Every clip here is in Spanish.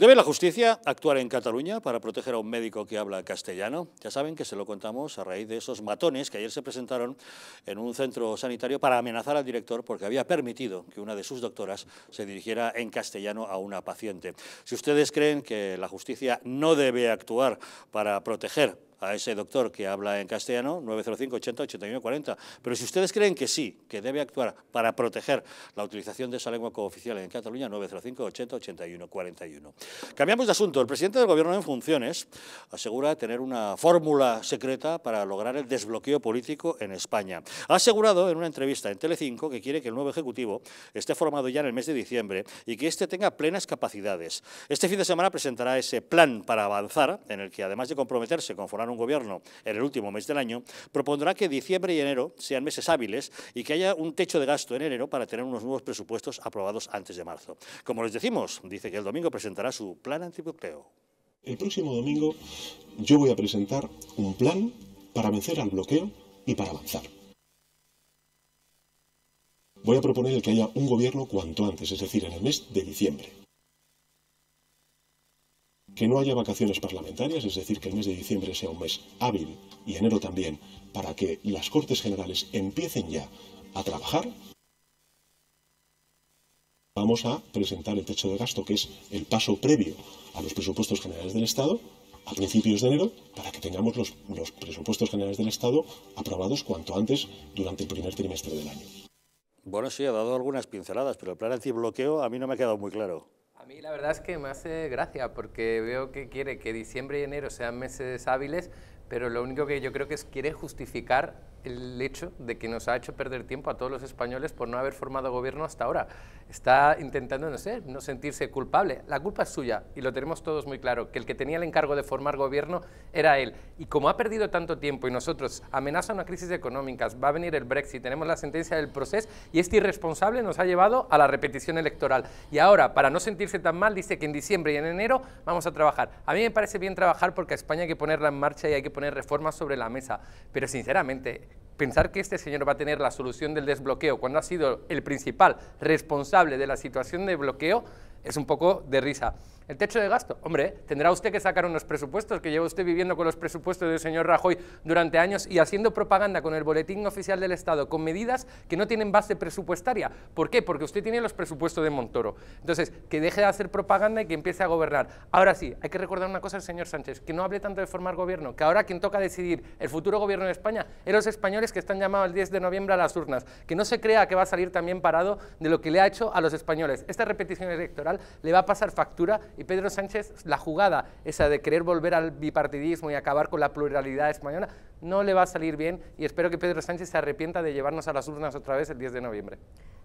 ¿Debe la justicia actuar en Cataluña para proteger a un médico que habla castellano? Ya saben que se lo contamos a raíz de esos matones que ayer se presentaron en un centro sanitario para amenazar al director porque había permitido que una de sus doctoras se dirigiera en castellano a una paciente. Si ustedes creen que la justicia no debe actuar para proteger a ese doctor que habla en castellano, 905 80 81 40. Pero si ustedes creen que sí, que debe actuar para proteger la utilización de esa lengua cooficial en Cataluña, 905 80 81 41. Cambiamos de asunto. El presidente del Gobierno en funciones asegura tener una fórmula secreta para lograr el desbloqueo político en España. Ha asegurado en una entrevista en Telecinco que quiere que el nuevo Ejecutivo esté formado ya en el mes de diciembre y que éste tenga plenas capacidades. Este fin de semana presentará ese plan para avanzar, en el que además de comprometerse con formar un gobierno en el último mes del año, propondrá que diciembre y enero sean meses hábiles y que haya un techo de gasto en enero para tener unos nuevos presupuestos aprobados antes de marzo. Como les decimos, dice que el domingo presentará su plan antibloqueo. El próximo domingo yo voy a presentar un plan para vencer al bloqueo y para avanzar. Voy a proponer que haya un gobierno cuanto antes, es decir, en el mes de diciembre que no haya vacaciones parlamentarias, es decir, que el mes de diciembre sea un mes hábil y enero también, para que las Cortes Generales empiecen ya a trabajar. Vamos a presentar el techo de gasto, que es el paso previo a los presupuestos generales del Estado, a principios de enero, para que tengamos los, presupuestos generales del Estado aprobados cuanto antes durante el primer trimestre del año. Bueno, sí, ha dado algunas pinceladas, pero el plan anti-bloqueo a mí no me ha quedado muy claro. A mí la verdad es que me hace gracia porque veo que quiere que diciembre y enero sean meses hábiles, pero lo único que yo creo que es quiere justificar el hecho de que nos ha hecho perder tiempo a todos los españoles por no haber formado gobierno hasta ahora. Está intentando, no sé, no sentirse culpable. La culpa es suya y lo tenemos todos muy claro, que el que tenía el encargo de formar gobierno era él. Y como ha perdido tanto tiempo y nosotros amenaza una crisis económica, va a venir el Brexit, tenemos la sentencia del proceso y este irresponsable nos ha llevado a la repetición electoral. Y ahora, para no sentirse tan mal, dice que en diciembre y en enero vamos a trabajar. A mí me parece bien trabajar porque a España hay que ponerla en marcha y hay que poner reformas sobre la mesa. Pero sinceramente, pensar que este señor va a tener la solución del desbloqueo cuando ha sido el principal responsable de la situación de bloqueo es un poco de risa. El techo de gasto, hombre, tendrá usted que sacar unos presupuestos, que lleva usted viviendo con los presupuestos del señor Rajoy durante años y haciendo propaganda con el boletín oficial del Estado, con medidas que no tienen base presupuestaria. ¿Por qué? Porque usted tiene los presupuestos de Montoro. Entonces, que deje de hacer propaganda y que empiece a gobernar. Ahora sí, hay que recordar una cosa al señor Sánchez, que no hable tanto de formar gobierno, que ahora quien toca decidir el futuro gobierno de España es los españoles que están llamados el 10 de noviembre a las urnas, que no se crea que va a salir también parado de lo que le ha hecho a los españoles. Esta repetición electoral le va a pasar factura y Pedro Sánchez, la jugada esa de querer volver al bipartidismo y acabar con la pluralidad española, no le va a salir bien y espero que Pedro Sánchez se arrepienta de llevarnos a las urnas otra vez el 10 de noviembre.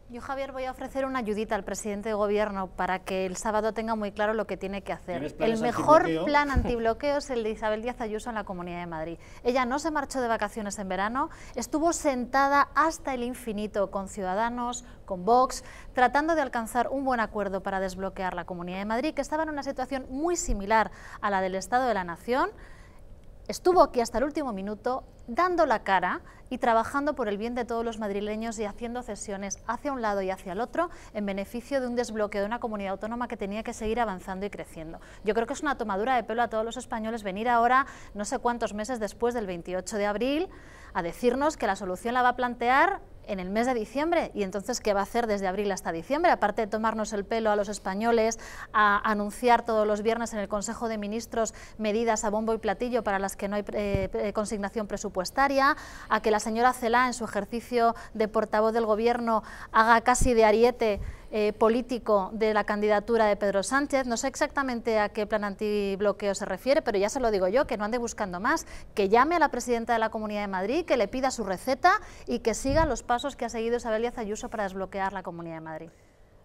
Yo, Javier, voy a ofrecer una ayudita al presidente de gobierno para que el sábado tenga muy claro lo que tiene que hacer. El mejor plan antibloqueo es el de Isabel Díaz Ayuso en la Comunidad de Madrid. Ella no se marchó de vacaciones en verano, estuvo sentada hasta el infinito con ciudadanos, con Vox, tratando de alcanzar un buen acuerdo para desbloquear la Comunidad de Madrid, que estaba en una situación muy similar a la del Estado de la Nación, estuvo aquí hasta el último minuto dando la cara y trabajando por el bien de todos los madrileños y haciendo cesiones hacia un lado y hacia el otro en beneficio de un desbloqueo de una comunidad autónoma que tenía que seguir avanzando y creciendo. Yo creo que es una tomadura de pelo a todos los españoles venir ahora, no sé cuántos meses después del 28 de abril, a decirnos que la solución la va a plantear en el mes de diciembre. ¿Y entonces qué va a hacer desde abril hasta diciembre? Aparte de tomarnos el pelo a los españoles, a anunciar todos los viernes en el Consejo de Ministros medidas a bombo y platillo para las que no hay eh, consignación presupuestaria, a que la señora Cela, en su ejercicio de portavoz del Gobierno haga casi de ariete eh, político de la candidatura de Pedro Sánchez. No sé exactamente a qué plan antibloqueo se refiere, pero ya se lo digo yo, que no ande buscando más, que llame a la presidenta de la Comunidad de Madrid, que le pida su receta y que siga los pasos que ha seguido Isabel Díaz Ayuso para desbloquear la Comunidad de Madrid.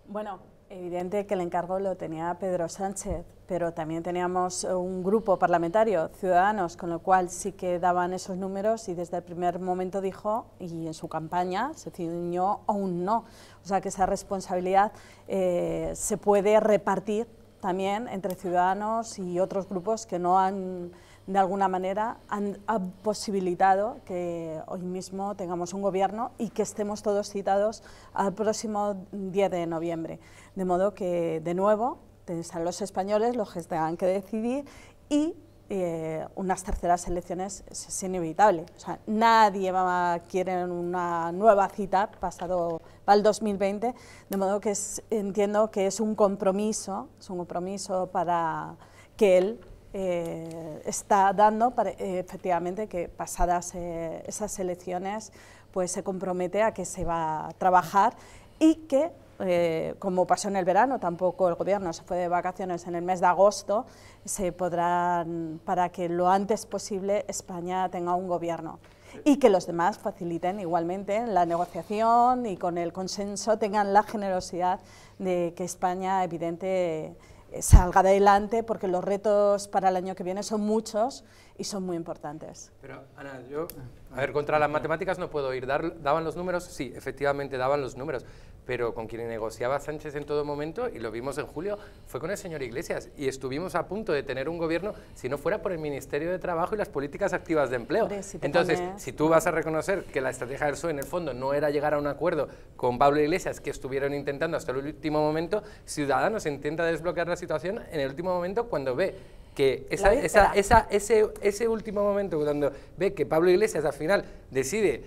Bueno, Evidente que el encargo lo tenía Pedro Sánchez, pero también teníamos un grupo parlamentario, Ciudadanos, con lo cual sí que daban esos números y desde el primer momento dijo, y en su campaña se ciñó aún un no. O sea que esa responsabilidad eh, se puede repartir también entre Ciudadanos y otros grupos que no han de alguna manera han, han, posibilitado que hoy mismo tengamos un gobierno y que estemos todos citados al próximo 10 de noviembre. De modo que, de nuevo, serán los españoles los que tengan que decidir y eh, unas terceras elecciones es, inevitable. nadie va a querer una nueva cita pasado para el 2020, de modo que entiendo que es un compromiso, es un compromiso para que él eh, está dando eh, efectivamente que pasadas esas elecciones pues se compromete a que se va a trabajar y que eh, como pasó en el verano, tampoco el gobierno se fue de vacaciones en el mes de agosto, se podrán, para que lo antes posible España tenga un gobierno y que los demás faciliten igualmente la negociación y con el consenso tengan la generosidad de que España, evidente, eh, salga adelante porque los retos para el año que viene son muchos y son muy importantes. Pero Ana, yo, a ver, contra las matemáticas no puedo ir. ¿Daban los números? Sí, efectivamente daban los números, pero con quien negociaba Sánchez en todo momento, y lo vimos en julio, fue con el señor Iglesias, y estuvimos a punto de tener un gobierno si no fuera por el Ministerio de Trabajo y las políticas activas de empleo. Entonces, si tú vas a reconocer que la estrategia del PSOE en el fondo no era llegar a un acuerdo con Pablo Iglesias, que estuvieron intentando hasta el último momento, Ciudadanos intenta desbloquear la situación en el último momento cuando ve que esa, esa, ese, ese último momento cuando ve que Pablo Iglesias al final decide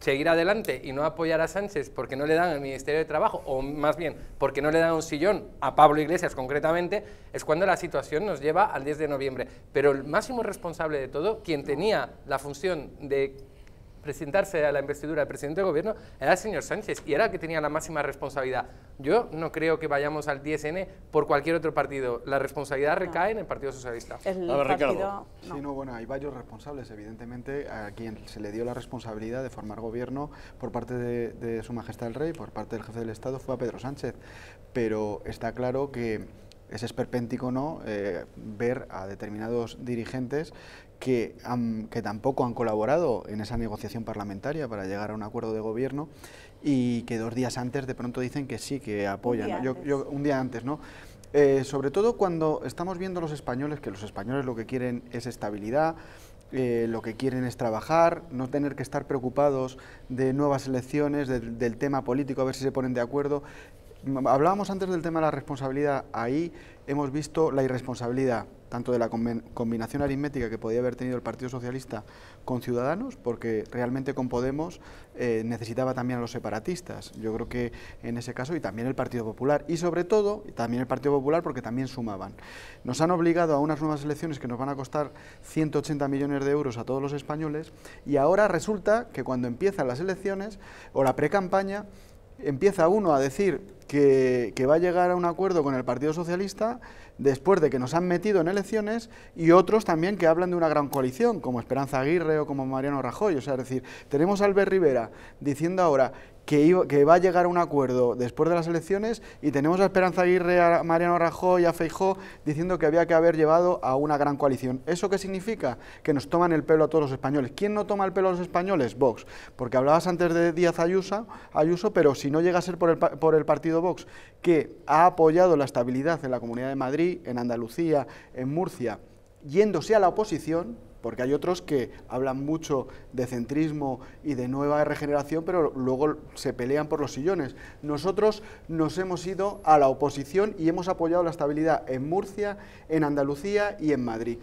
seguir adelante y no apoyar a Sánchez porque no le dan el Ministerio de Trabajo, o más bien porque no le dan un sillón a Pablo Iglesias concretamente, es cuando la situación nos lleva al 10 de noviembre. Pero el máximo responsable de todo, quien tenía la función de presentarse a la investidura del presidente de gobierno era el señor Sánchez y era el que tenía la máxima responsabilidad. Yo no creo que vayamos al 10N por cualquier otro partido. La responsabilidad recae en el Partido Socialista. a ver, Ricardo. no, bueno, hay varios responsables, evidentemente, a quien se le dio la responsabilidad de formar gobierno por parte de, Su Majestad el Rey, por parte del jefe del Estado, fue a Pedro Sánchez. Pero está claro que es esperpéntico no eh, ver a determinados dirigentes que, tampoco han colaborado en esa negociación parlamentaria para llegar a un acuerdo de gobierno y que dos días antes de pronto dicen que sí, que apoyan. Un día, yo, un día antes, ¿no? Eh, sobre todo cuando estamos viendo los españoles, que los españoles lo que quieren es estabilidad, eh, lo que quieren es trabajar, no tener que estar preocupados de nuevas elecciones, del tema político, a ver si se ponen de acuerdo. Hablábamos antes del tema de la responsabilidad, ahí hemos visto la irresponsabilidad tanto de la combinación aritmética que podía haber tenido el Partido Socialista con Ciudadanos, porque realmente con Podemos eh, necesitaba también a los separatistas, yo creo que en ese caso, y también el Partido Popular, y sobre todo, también el Partido Popular porque también sumaban. Nos han obligado a unas nuevas elecciones que nos van a costar 180 millones de euros a todos los españoles, y ahora resulta que cuando empiezan las elecciones o la precampaña, empieza uno a decir que, va a llegar a un acuerdo con el Partido Socialista después de que nos han metido en elecciones y otros también que hablan de una gran coalición, como Esperanza Aguirre o como Mariano Rajoy. O sea, es decir, tenemos a Albert Rivera diciendo ahora que, va a llegar a un acuerdo después de las elecciones y tenemos a Esperanza Aguirre, a Mariano Rajoy, a Feijó diciendo que había que haber llevado a una gran coalición. ¿Eso qué significa? Que nos toman el pelo a todos los españoles. ¿Quién no toma el pelo a los españoles? Vox. Porque hablabas antes de Díaz Ayuso, Ayuso pero si no llega a ser por el, por el partido Vox, que ha apoyado la estabilidad en la Comunidad de Madrid, en Andalucía, en Murcia, yéndose a la oposición, porque hay otros que hablan mucho de centrismo y de nueva regeneración, pero luego se pelean por los sillones. Nosotros nos hemos ido a la oposición y hemos apoyado la estabilidad en Murcia, en Andalucía y en Madrid.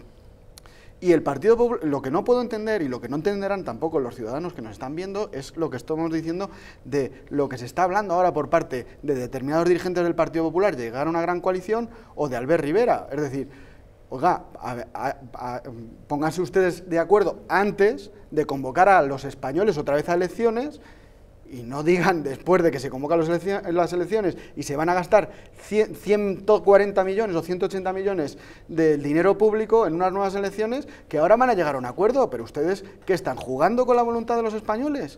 Y el Partido Popular, lo que no puedo entender y lo que no entenderán tampoco los ciudadanos que nos están viendo es lo que estamos diciendo de lo que se está hablando ahora por parte de determinados dirigentes del Partido Popular, llegar a una gran coalición o de Albert Rivera. Es decir, oiga, pónganse ustedes de acuerdo antes de convocar a los españoles otra vez a elecciones y no digan después de que se convocan las elecciones y se van a gastar 140 millones o 180 millones de dinero público en unas nuevas elecciones, que ahora van a llegar a un acuerdo, pero ustedes que están jugando con la voluntad de los españoles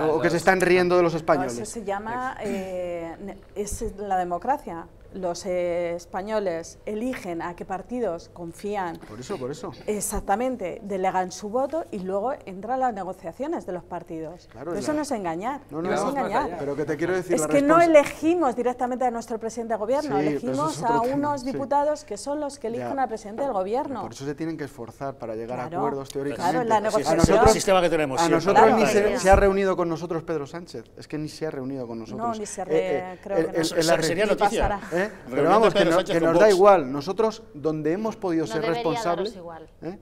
o que se están riendo de los españoles. eso se llama, eh, es la democracia, los españoles eligen a qué partidos confían. Por eso, por eso. Exactamente, delegan su voto y luego entran las negociaciones de los partidos. Claro, eso no es engañar. No, es engañar. Pero que te quiero decir Es que no elegimos directamente a nuestro presidente de gobierno, elegimos a unos diputados que son los que eligen al presidente del gobierno. Por eso se tienen que esforzar para llegar a acuerdos teóricamente. Claro, la negociación. A nosotros, sistema que tenemos. A nosotros ni se, ha reunido con nosotros Pedro Sánchez. Es que ni se ha reunido con nosotros. No, ni se ha reunido. Eh, eh, creo que sería noticia. ¿eh? Pero vamos, que, nos da igual. Nosotros, donde hemos podido ser responsables... ¿eh?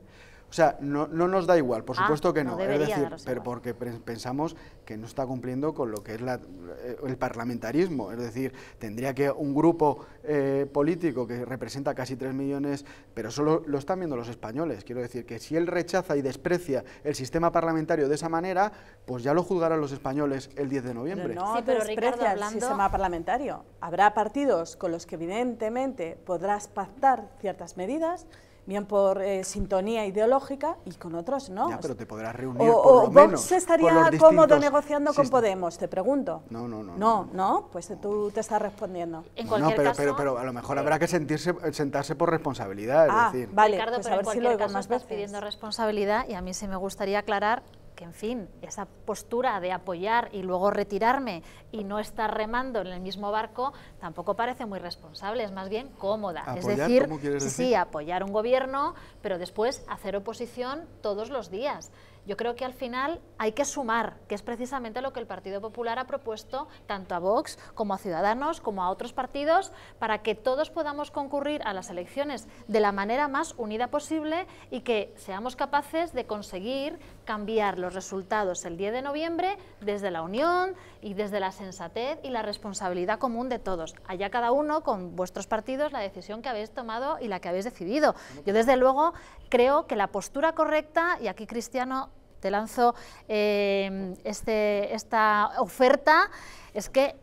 O sea, no, nos da igual, por ah, supuesto que no. es decir, pero porque pensamos que no está cumpliendo con lo que es eh, el parlamentarismo. Es decir, tendría que un grupo eh, político que representa casi 3 millones, pero solo lo están viendo los españoles. Quiero decir que si él rechaza y desprecia el sistema parlamentario de esa manera, pues ya lo juzgarán los españoles el 10 de noviembre. no, pero Ricardo, el sistema parlamentario. Habrá partidos con los que evidentemente podrás pactar ciertas medidas bien por eh, sintonía ideológica y con otros no. Ya, pero te podrás reunir por lo se estaría cómodo negociando con Podemos, te pregunto. No, no, no. No, no, pues tú te estás respondiendo. En no, pero, caso, pero, a lo mejor habrá que sentirse, eh, sentarse por responsabilidad, es ah, decir. vale, Ricardo, pues pero a ver si lo más estás pidiendo responsabilidad y a mí se me gustaría aclarar que en fin, esa postura de apoyar y luego retirarme y no estar remando en el mismo barco tampoco parece muy responsable, es más bien cómoda. es decir, decir, sí, apoyar un gobierno, pero después hacer oposición todos los días. Yo creo que al final hay que sumar, que es precisamente lo que el Partido Popular ha propuesto tanto a Vox como a Ciudadanos, como a otros partidos, para que todos podamos concurrir a las elecciones de la manera más unida posible y que seamos capaces de conseguir cambiar los resultados el 10 de noviembre desde la unión y desde la sensatez y la responsabilidad común de todos. Allá cada uno con vuestros partidos la decisión que habéis tomado y la que habéis decidido. Yo desde luego creo que la postura correcta, y aquí Cristiano te lanzo eh, este, esta oferta, es que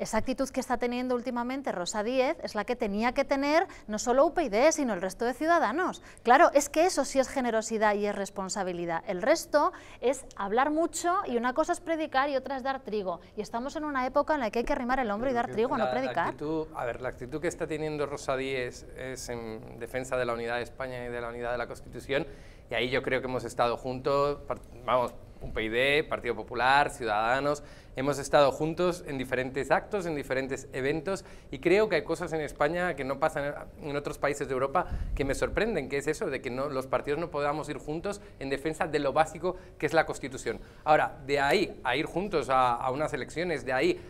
esa actitud que está teniendo últimamente Rosa Díez es la que tenía que tener no solo UPyD, sino el resto de ciudadanos. Claro, es que eso sí es generosidad y es responsabilidad. El resto es hablar mucho y una cosa es predicar y otra es dar trigo. Y estamos en una época en la que hay que arrimar el hombro y dar trigo, no predicar. Actitud, a ver, la actitud que está teniendo Rosa Díez es en defensa de la unidad de España y de la unidad de la Constitución. Y ahí yo creo que hemos estado juntos, vamos, UPyD, Partido Popular, Ciudadanos, Hemos estado juntos en diferentes actos, en diferentes eventos y creo que hay cosas en España que no pasan en otros países de Europa que me sorprenden, que es eso, de que no, los partidos no podamos ir juntos en defensa de lo básico que es la Constitución. Ahora, de ahí a ir juntos a unas elecciones, de ahí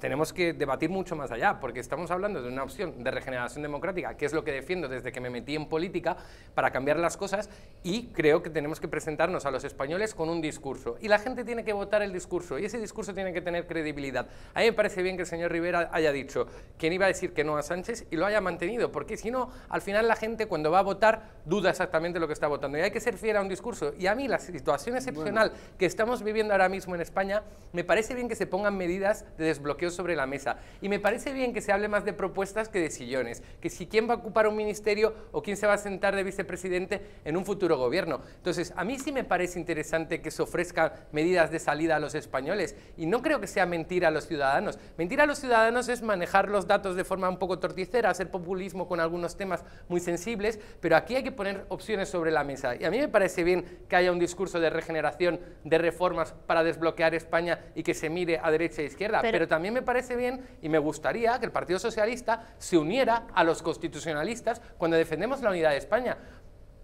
tenemos que debatir mucho más allá, porque estamos hablando de una opción de regeneración democrática, que es lo que defiendo desde que me metí en política, para cambiar las cosas, y creo que tenemos que presentarnos a los españoles con un discurso. Y la gente tiene que votar el discurso, y ese discurso tiene que tener credibilidad. A mí me parece bien que el señor Rivera haya dicho quién iba a decir que no a Sánchez y lo haya mantenido, porque si no, al final la gente cuando va a votar duda exactamente lo que está votando, y hay que ser fiel a un discurso. Y a mí la situación excepcional que estamos viviendo ahora mismo en España, me parece bien que se pongan medidas de desbloqueo sobre la mesa. Y me parece bien que se hable más de propuestas que de sillones, que si quién va a ocupar un ministerio o quién se va a sentar de vicepresidente en un futuro gobierno. Entonces, a mí sí me parece interesante que se ofrezcan medidas de salida a los españoles y no creo que sea mentir a los ciudadanos. mentir a los ciudadanos es manejar los datos de forma un poco torticera, hacer populismo con algunos temas muy sensibles, pero aquí hay que poner opciones sobre la mesa. Y a mí me parece bien que haya un discurso de regeneración, de reformas para desbloquear España y que se mire a derecha e izquierda pero también me parece bien y me gustaría que el Partido Socialista se uniera a los constitucionalistas cuando defendemos la unidad de España,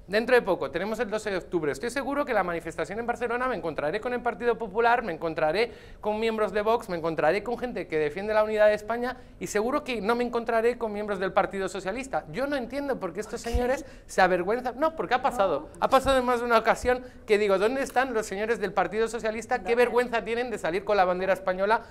Dentro de poco, tenemos el 12 de octubre. Estoy seguro que la manifestación en Barcelona me encontraré con el Partido Popular, me encontraré con miembros de Vox, me encontraré con gente que defiende la unidad de España y seguro que no me encontraré con miembros del Partido Socialista. Yo no entiendo por qué estos señores se avergüenzan. No, porque ha pasado. Ha pasado en más de una ocasión que digo, ¿dónde están los señores del Partido Socialista? ¿Qué vergüenza tienen de salir con la bandera española?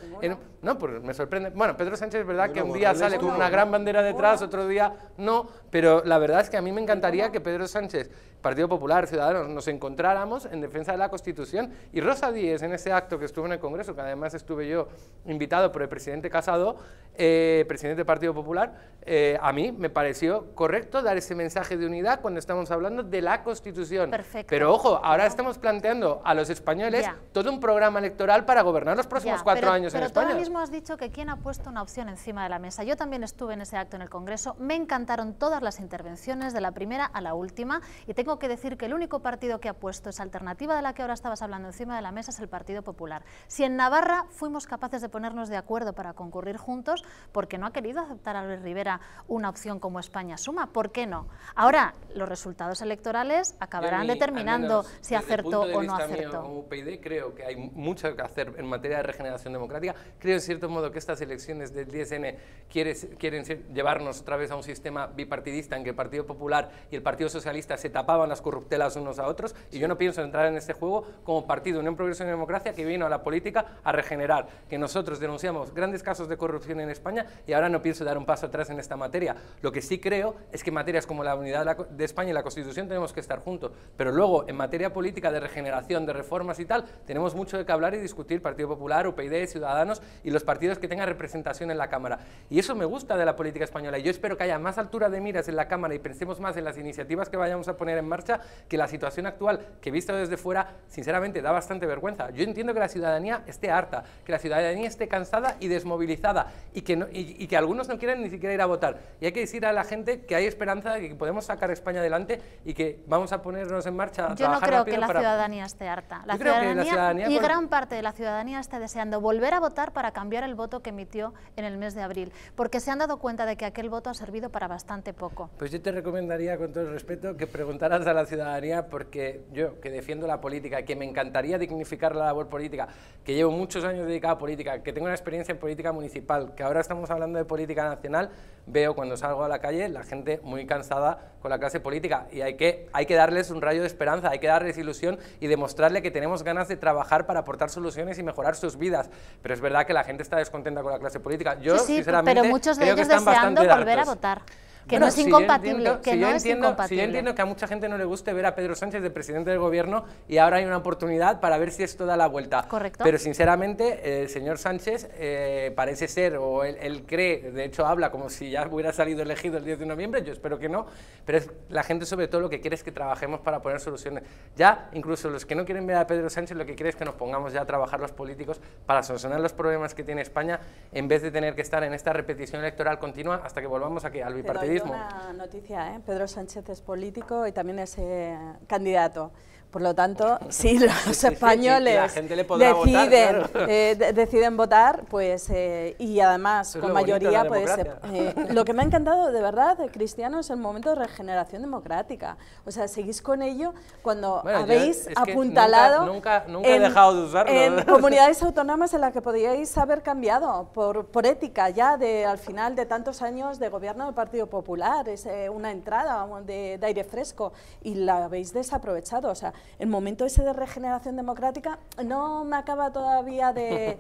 No, pues me sorprende. Bueno, Pedro Sánchez es verdad que un día sale con una gran bandera detrás, otro día no, pero la verdad es que a mí me encantaría que Pedro Sánchez Gracias. Partido Popular, Ciudadanos, nos encontráramos en defensa de la Constitución y Rosa Díez, en ese acto que estuvo en el Congreso, que además estuve yo invitado por el presidente Casado, eh, presidente del Partido Popular, eh, a mí me pareció correcto dar ese mensaje de unidad cuando estamos hablando de la Constitución. Perfecto. Pero ojo, ahora estamos planteando a los españoles todo un programa electoral para gobernar los próximos cuatro años en España. Pero tú mismo has dicho que quién ha puesto una opción encima de la mesa. Yo también estuve en ese acto en el Congreso, me encantaron todas las intervenciones de la primera a la última y tengo que decir que el único partido que ha puesto esa alternativa de la que ahora estabas hablando encima de la mesa es el Partido Popular. Si en Navarra fuimos capaces de ponernos de acuerdo para concurrir juntos, ¿por qué no ha querido aceptar a Luis Rivera una opción como España Suma? ¿Por qué no? Ahora, los resultados electorales acabarán determinando si acertó o no acertó. UPyD creo que hay mucho que hacer en materia de regeneración democrática. Creo en cierto modo que estas elecciones del 10N quieren llevarnos otra vez a un sistema bipartidista en que el Partido Popular y el Partido Socialista se tapaban las corruptelas unos a otros y yo no pienso entrar en este juego como partido Unión Progreso y Democracia que vino a la política a regenerar, que nosotros denunciamos grandes casos de corrupción en España y ahora no pienso dar un paso atrás en esta materia. Lo que sí creo es que en materias como la unidad de España y la Constitución tenemos que estar juntos, pero luego en materia política de regeneración, de reformas y tal, tenemos mucho de que hablar y discutir Partido Popular, UPyD, Ciudadanos y los partidos que tengan representación en la Cámara. Y eso me gusta de la política española y yo espero que haya más altura de miras en la Cámara y pensemos más en las iniciativas que vayamos a poner en marcha, que la situación actual, que visto desde fuera, sinceramente da bastante vergüenza. Yo entiendo que la ciudadanía esté harta, que la ciudadanía esté cansada y desmovilizada y que, y, que algunos no quieran ni siquiera ir a votar. Y hay que decir a la gente que hay esperanza de que podemos sacar España adelante y que vamos a ponernos en marcha. A Yo no creo que la ciudadanía esté harta. La ciudadanía, la ciudadanía, y pues gran parte de la ciudadanía está deseando volver a votar para cambiar el voto que emitió en el mes de abril, porque se han dado cuenta de que aquel voto ha servido para bastante poco. Pues yo te recomendaría, con todo el respeto, que preguntara a la ciudadanía porque yo, que defiendo la política, que me encantaría dignificar la labor política, que llevo muchos años dedicado a política, que tengo una experiencia en política municipal, que ahora estamos hablando de política nacional, veo cuando salgo a la calle la gente muy cansada con la clase política y hay que, hay que darles un rayo de esperanza, hay que darles ilusión y demostrarle que tenemos ganas de trabajar para aportar soluciones y mejorar sus vidas. Pero es verdad que la gente está descontenta con la clase política. Yo, sinceramente, pero muchos de creo ellos que están deseando volver a votar. Que no es incompatible. Si yo entiendo que a mucha gente no le guste ver a Pedro Sánchez de presidente del gobierno y ahora hay una oportunidad para ver si esto da la vuelta. Correcto. Pero sinceramente, el señor Sánchez eh, parece ser, o él, cree, de hecho habla como si ya hubiera salido elegido el 10 de noviembre, yo espero que no, pero es, la gente sobre todo lo que quiere es que trabajemos para poner soluciones. Ya, incluso los que no quieren ver a Pedro Sánchez, lo que quiere es que nos pongamos ya a trabajar los políticos para solucionar los problemas que tiene España en vez de tener que estar en esta repetición electoral continua hasta que volvamos a que al bipartidismo. Es Una noticia, ¿eh? Pedro Sánchez es político y también es eh, candidato. Por lo tanto, si los españoles deciden, votar, deciden votar, pues eh, y además con mayoría, pues eh, eh, lo que me ha encantado de verdad, eh, Cristiano, es el momento de regeneración democrática. O sea, seguís con ello cuando habéis apuntalado nunca, en, he dejado en comunidades autónomas en las que podíais haber cambiado por, por ética ya de al final de tantos años de gobierno del Partido Popular, es una entrada de, de aire fresco y la habéis desaprovechado. O sea, el momento ese de regeneración democrática no me acaba todavía de,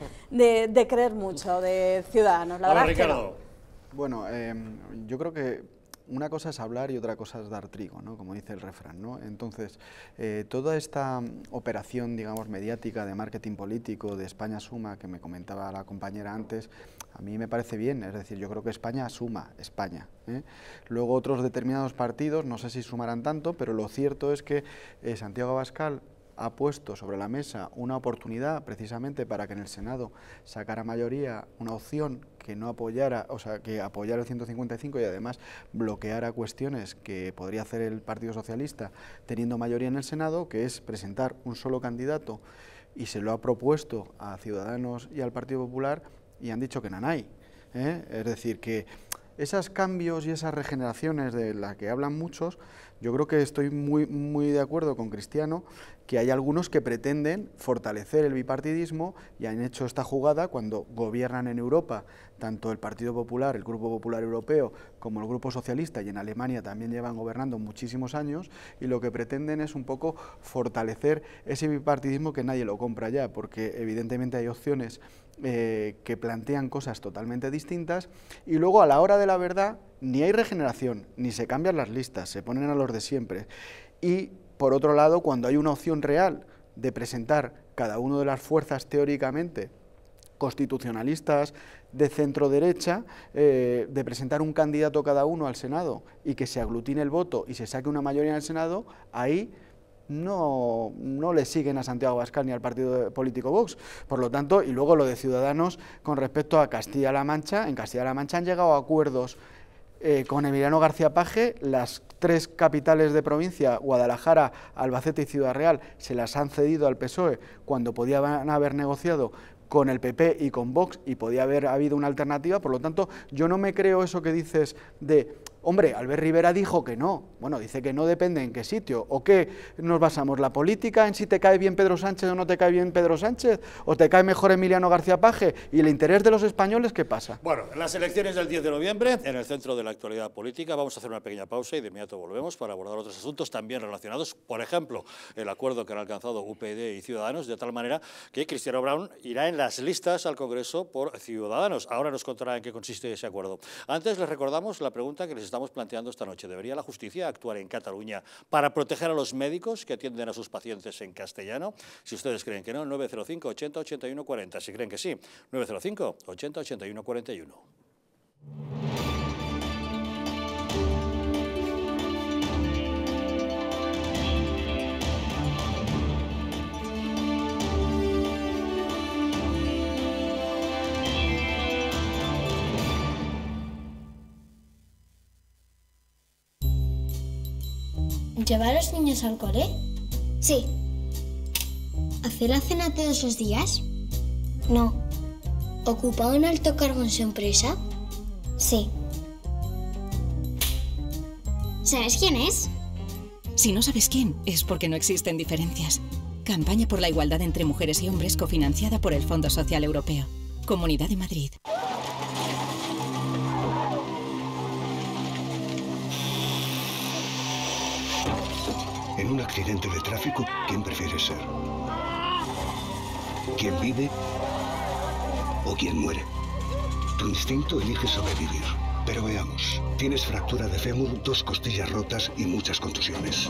creer mucho de Ciudadanos. La verdad Bueno, em, yo creo que una cosa es hablar y otra cosa es dar trigo, ¿no? como dice el refrán. ¿no? Entonces, eh, toda esta operación, digamos, mediática de marketing político de España Suma, que me comentaba la compañera antes, a mí me parece bien, es decir, yo creo que España suma, España. ¿eh? Luego otros determinados partidos, no sé si sumarán tanto, pero lo cierto es que eh, Santiago Abascal ha puesto sobre la mesa una oportunidad precisamente para que en el Senado sacara mayoría una opción que no apoyara, o sea, que apoyara el 155 y además bloqueara cuestiones que podría hacer el Partido Socialista teniendo mayoría en el Senado, que es presentar un solo candidato y se lo ha propuesto a Ciudadanos y al Partido Popular y han dicho que no hay. ¿eh? Es decir, que esos cambios y esas regeneraciones de las que hablan muchos, yo creo que estoy muy, muy de acuerdo con Cristiano, que hay algunos que pretenden fortalecer el bipartidismo y han hecho esta jugada cuando gobiernan en Europa, tanto el Partido Popular, el Grupo Popular Europeo, como el Grupo Socialista, y en Alemania también llevan gobernando muchísimos años, y lo que pretenden es un poco fortalecer ese bipartidismo que nadie lo compra ya, porque evidentemente hay opciones eh, que plantean cosas totalmente distintas y luego a la hora de la verdad ni hay regeneración, ni se cambian las listas, se ponen a los de siempre. Y por otro lado, cuando hay una opción real de presentar cada una de las fuerzas teóricamente constitucionalistas, de centro derecha, eh, de presentar un candidato cada uno al Senado y que se aglutine el voto y se saque una mayoría en el Senado, ahí no, no le siguen a Santiago Abascal ni al partido político Vox. Por lo tanto, y luego lo de Ciudadanos con respecto a Castilla-La Mancha, en Castilla-La Mancha han llegado a acuerdos eh, con Emiliano García Paje, las tres capitales de provincia, Guadalajara, Albacete y Ciudad Real, se las han cedido al PSOE cuando podían haber negociado con el PP y con Vox y podía haber habido una alternativa, por lo tanto yo no me creo eso que dices de Hombre, Albert Rivera dijo que no. Bueno, dice que no depende en qué sitio. ¿O qué nos basamos? ¿La política en si te cae bien Pedro Sánchez o no te cae bien Pedro Sánchez? ¿O te cae mejor Emiliano García Page? ¿Y el interés de los españoles qué pasa? Bueno, en las elecciones del 10 de noviembre, en el centro de la actualidad política, vamos a hacer una pequeña pausa y de inmediato volvemos para abordar otros asuntos también relacionados. Por ejemplo, el acuerdo que han alcanzado UPD y Ciudadanos, de tal manera que Cristiano Brown irá en las listas al Congreso por Ciudadanos. Ahora nos contará en qué consiste ese acuerdo. Antes les recordamos la pregunta que les estamos planteando esta noche. ¿Debería la justicia actuar en Cataluña para proteger a los médicos que atienden a sus pacientes en castellano? Si ustedes creen que no, 905 80 81 40. Si creen que sí, 905 80 81 41. ¿Llevar a los niños al cole? Sí. ¿Hacer la cena todos los días? No. ¿Ocupa un alto cargo en su empresa? Sí. ¿Sabes quién es? Si no sabes quién, es porque no existen diferencias. Campaña por la igualdad entre mujeres y hombres cofinanciada por el Fondo Social Europeo. Comunidad de Madrid. un accidente de tráfico, ¿quién prefiere ser? ¿Quién vive o quién muere? Tu instinto elige sobrevivir. Pero veamos, tienes fractura de fémur, dos costillas rotas y muchas contusiones.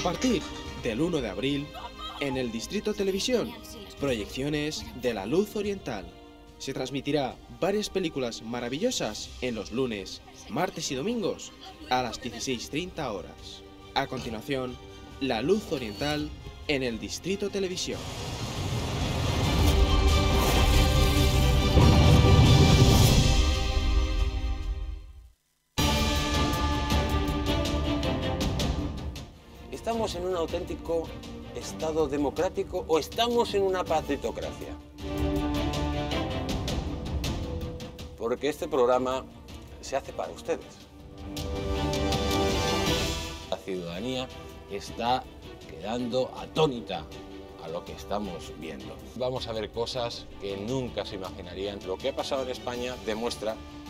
A partir del 1 de abril, en el Distrito Televisión, proyecciones de la luz oriental. Se transmitirá varias películas maravillosas en los lunes, martes y domingos a las 16.30 horas. A continuación, la luz oriental en el Distrito Televisión. en un auténtico Estado democrático o estamos en una patritocracia? Porque este programa se hace para ustedes. La ciudadanía está quedando atónita a lo que estamos viendo. Vamos a ver cosas que nunca se imaginarían. Lo que ha pasado en España demuestra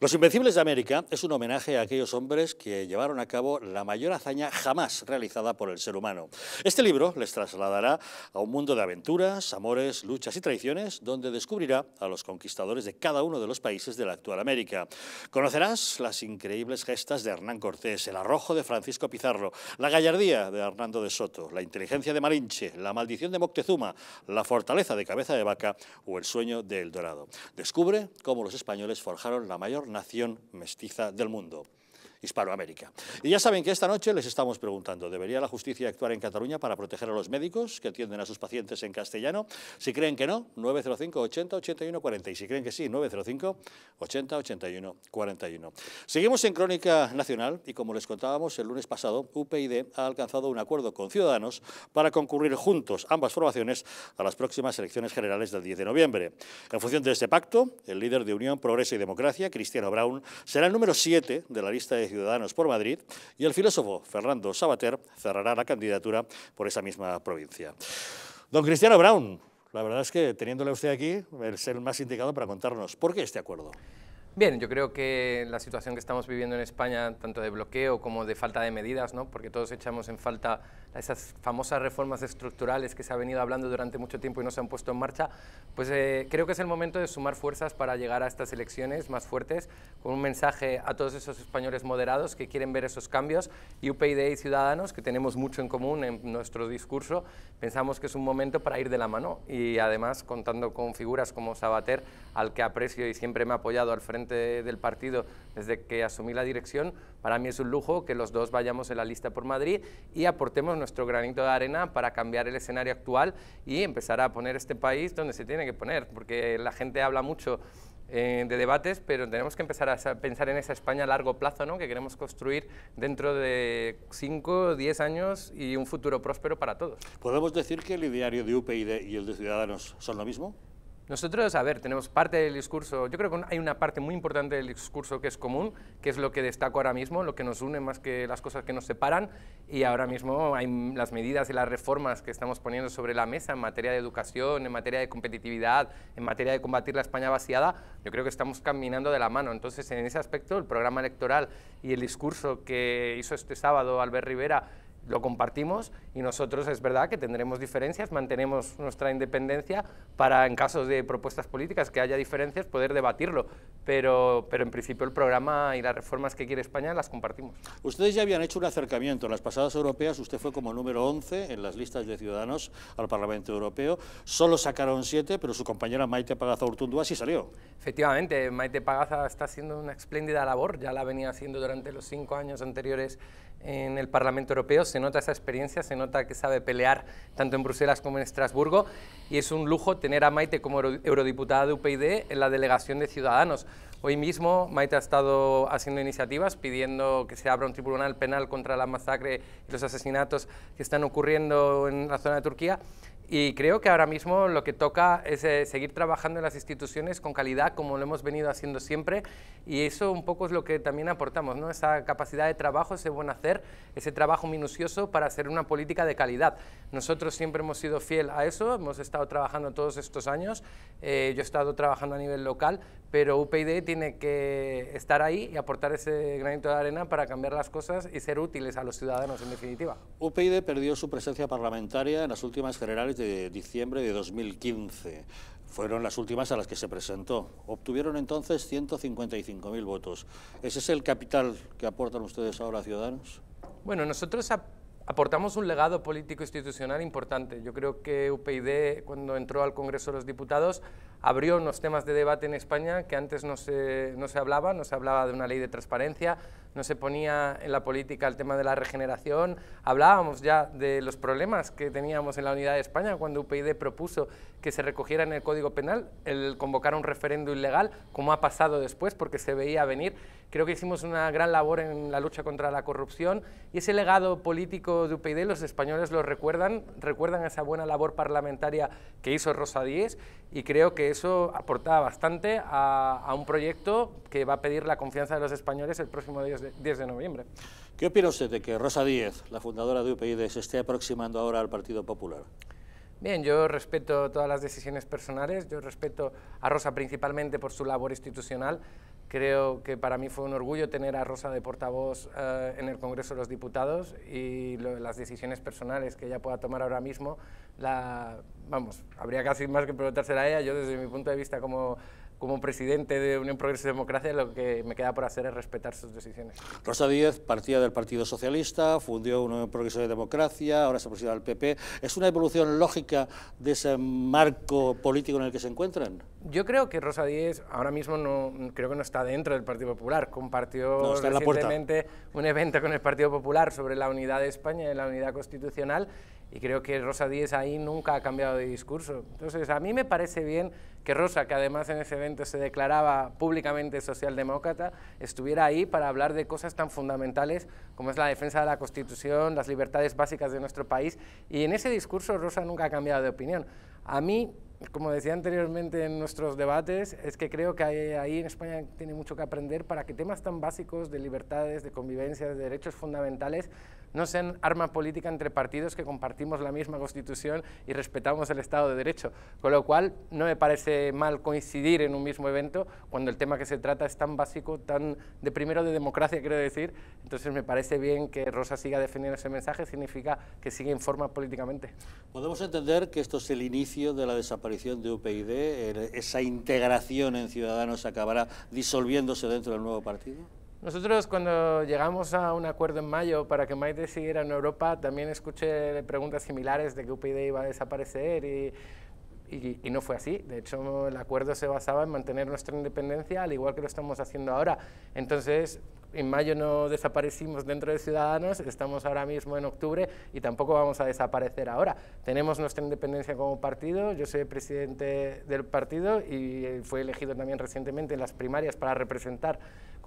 Los Invencibles de América es un homenaje a aquellos hombres que llevaron a cabo la mayor hazaña jamás realizada por el ser humano. Este libro les trasladará a un mundo de aventuras, amores, luchas y traiciones, donde descubrirá a los conquistadores de cada uno de los países de la actual América. Conocerás las increíbles gestas de Hernán Cortés, el arrojo de Francisco Pizarro, la gallardía de Hernando de Soto, la inteligencia de Malinche, la maldición de Moctezuma, la fortaleza de Cabeza de Vaca o el sueño de El Dorado. Descubre cómo los españoles forjaron la mayor nación mestiza del mundo. Hispanoamérica. Y ya saben que esta noche les estamos preguntando, ¿debería la justicia actuar en Cataluña para proteger a los médicos que atienden a sus pacientes en castellano? Si creen que no, 905 80 81 40. Y si creen que sí, 905 80 81 41. Seguimos en Crónica Nacional y como les contábamos el lunes pasado, UPyD ha alcanzado un acuerdo con Ciudadanos para concurrir juntos ambas formaciones a las próximas elecciones generales del 10 de noviembre. En función de este pacto, el líder de Unión, Progreso y Democracia, Cristiano Brown, será el número 7 de la lista de Ciudadanos por Madrid y el filósofo Fernando Sabater cerrará la candidatura por esa misma provincia. Don Cristiano Brown, la verdad es que teniéndole a usted aquí es el más indicado para contarnos por qué este acuerdo. Bien, yo creo que la situación que estamos viviendo en España, tanto de bloqueo como de falta de medidas, ¿no? porque todos echamos en falta esas famosas reformas estructurales que se ha venido hablando durante mucho tiempo y no se han puesto en marcha, pues eh, creo que es el momento de sumar fuerzas para llegar a estas elecciones más fuertes, con un mensaje a todos esos españoles moderados que quieren ver esos cambios y UPyD y Ciudadanos, que tenemos mucho en común en nuestro discurso, pensamos que es un momento para ir de la mano y además contando con figuras como Sabater, al que aprecio y siempre me ha apoyado al frente del partido desde que asumí la dirección, para mí es un lujo que los dos vayamos en la lista por Madrid y aportemos nuestro nuestro granito de arena para cambiar el escenario actual y empezar a poner este país donde se tiene que poner, porque la gente habla mucho eh, de debates, pero tenemos que empezar a pensar en esa España a largo plazo, ¿no? que queremos construir dentro de 5, 10 años y un futuro próspero para todos. ¿Podemos decir que el ideario de UPyD y el de Ciudadanos son lo mismo? Nosotros, a ver, tenemos parte del discurso, yo creo que hay una parte muy importante del discurso que es común, que es lo que destaco ahora mismo, lo que nos une más que las cosas que nos separan, y ahora mismo hay las medidas y las reformas que estamos poniendo sobre la mesa en materia de educación, en materia de competitividad, en materia de combatir la España vaciada, yo creo que estamos caminando de la mano. Entonces, en ese aspecto, el programa electoral y el discurso que hizo este sábado Albert Rivera lo compartimos y nosotros es verdad que tendremos diferencias, mantenemos nuestra independencia para en casos de propuestas políticas que haya diferencias poder debatirlo, pero, pero en principio el programa y las reformas que quiere España las compartimos. Ustedes ya habían hecho un acercamiento, en las pasadas europeas usted fue como número 11 en las listas de ciudadanos al Parlamento Europeo, solo sacaron 7, pero su compañera Maite Pagaza Urtundúa sí salió. Efectivamente, Maite Pagaza está haciendo una espléndida labor, ya la venía haciendo durante los cinco años anteriores en el Parlamento Europeo, se nota esa experiencia, se nota que sabe pelear tanto en Bruselas como en Estrasburgo y es un lujo tener a Maite como eurodiputada de UPyD en la delegación de Ciudadanos. Hoy mismo Maite ha estado haciendo iniciativas pidiendo que se abra un tribunal penal contra la masacre y los asesinatos que están ocurriendo en la zona de Turquía y creo que ahora mismo lo que toca es eh, seguir trabajando en las instituciones con calidad, como lo hemos venido haciendo siempre, y eso un poco es lo que también aportamos, ¿no? esa capacidad de trabajo, ese buen hacer, ese trabajo minucioso para hacer una política de calidad. Nosotros siempre hemos sido fiel a eso, hemos estado trabajando todos estos años, eh, yo he estado trabajando a nivel local, pero UPyD tiene que estar ahí y aportar ese granito de arena para cambiar las cosas y ser útiles a los ciudadanos en definitiva. UPyD perdió su presencia parlamentaria en las últimas generales de diciembre de 2015. Fueron las últimas a las que se presentó. Obtuvieron entonces 155.000 votos. ¿Ese es el capital que aportan ustedes ahora a Ciudadanos? Bueno, nosotros aportamos un legado político institucional importante. Yo creo que UPyD, cuando entró al Congreso de los Diputados, abrió unos temas de debate en España que antes no se, no se hablaba. No se hablaba de una ley de transparencia, no se ponía en la política el tema de la regeneración. Hablábamos ya de los problemas que teníamos en la Unidad de España cuando UPyD propuso que se recogiera en el Código Penal el convocar un referendo ilegal, como ha pasado después, porque se veía venir. Creo que hicimos una gran labor en la lucha contra la corrupción y ese legado político de UPyD los españoles lo recuerdan, recuerdan esa buena labor parlamentaria que hizo Rosa Díez y creo que eso aportaba bastante a, a un proyecto que va a pedir la confianza de los españoles el próximo 10 de, de noviembre. ¿Qué opina usted de que Rosa Díez, la fundadora de UPyD, se esté aproximando ahora al Partido Popular? Bien, yo respeto todas las decisiones personales, yo respeto a Rosa principalmente por su labor institucional. Creo que para mí fue un orgullo tener a Rosa de portavoz eh, en el Congreso de los Diputados y las decisiones personales que ella pueda tomar ahora mismo, la, vamos, habría casi más que preguntársela a ella. Yo desde mi punto de vista como como presidente de Unión Progreso y Democracia, lo que me queda por hacer es respetar sus decisiones. Rosa Díez, partía del Partido Socialista, fundió Unión Progreso y Democracia, ahora se preside al PP. ¿Es una evolución lógica de ese marco político en el que se encuentran? Yo creo que Rosa Díez ahora mismo no, creo que no está dentro del Partido Popular. Compartió recientemente un evento con el Partido Popular sobre la unidad de España y la unidad constitucional y creo que Rosa Díez ahí nunca ha cambiado de discurso. Entonces, a mí me parece bien que Rosa, que además en ese evento se declaraba públicamente socialdemócrata, estuviera ahí para hablar de cosas tan fundamentales como es la defensa de la Constitución, las libertades básicas de nuestro país. Y en ese discurso Rosa nunca ha cambiado de opinión. A mí, como decía anteriormente en nuestros debates, es que creo que ahí en España tiene mucho que aprender para que temas tan básicos de libertades, de convivencia, de derechos fundamentales no sean arma política entre partidos que compartimos la misma Constitución y respetamos el Estado de Derecho. Con lo cual, no me parece mal coincidir en un mismo evento cuando el tema que se trata es tan básico, tan de primero de democracia, quiero decir. Entonces, me parece bien que Rosa siga defendiendo ese mensaje, significa que sigue en forma políticamente. Podemos entender que esto es el inicio de la desaparición de UPyD, esa integración en Ciudadanos acabará disolviéndose dentro del nuevo partido. Nosotros cuando llegamos a un acuerdo en mayo para que Maite siguiera en Europa, también escuché preguntas similares de que UPyD iba a desaparecer y, y, no fue así. De hecho, el acuerdo se basaba en mantener nuestra independencia, al igual que lo estamos haciendo ahora. Entonces, en mayo no desaparecimos dentro de Ciudadanos, estamos ahora mismo en octubre y tampoco vamos a desaparecer ahora. Tenemos nuestra independencia como partido, yo soy presidente del partido y fui elegido también recientemente en las primarias para representar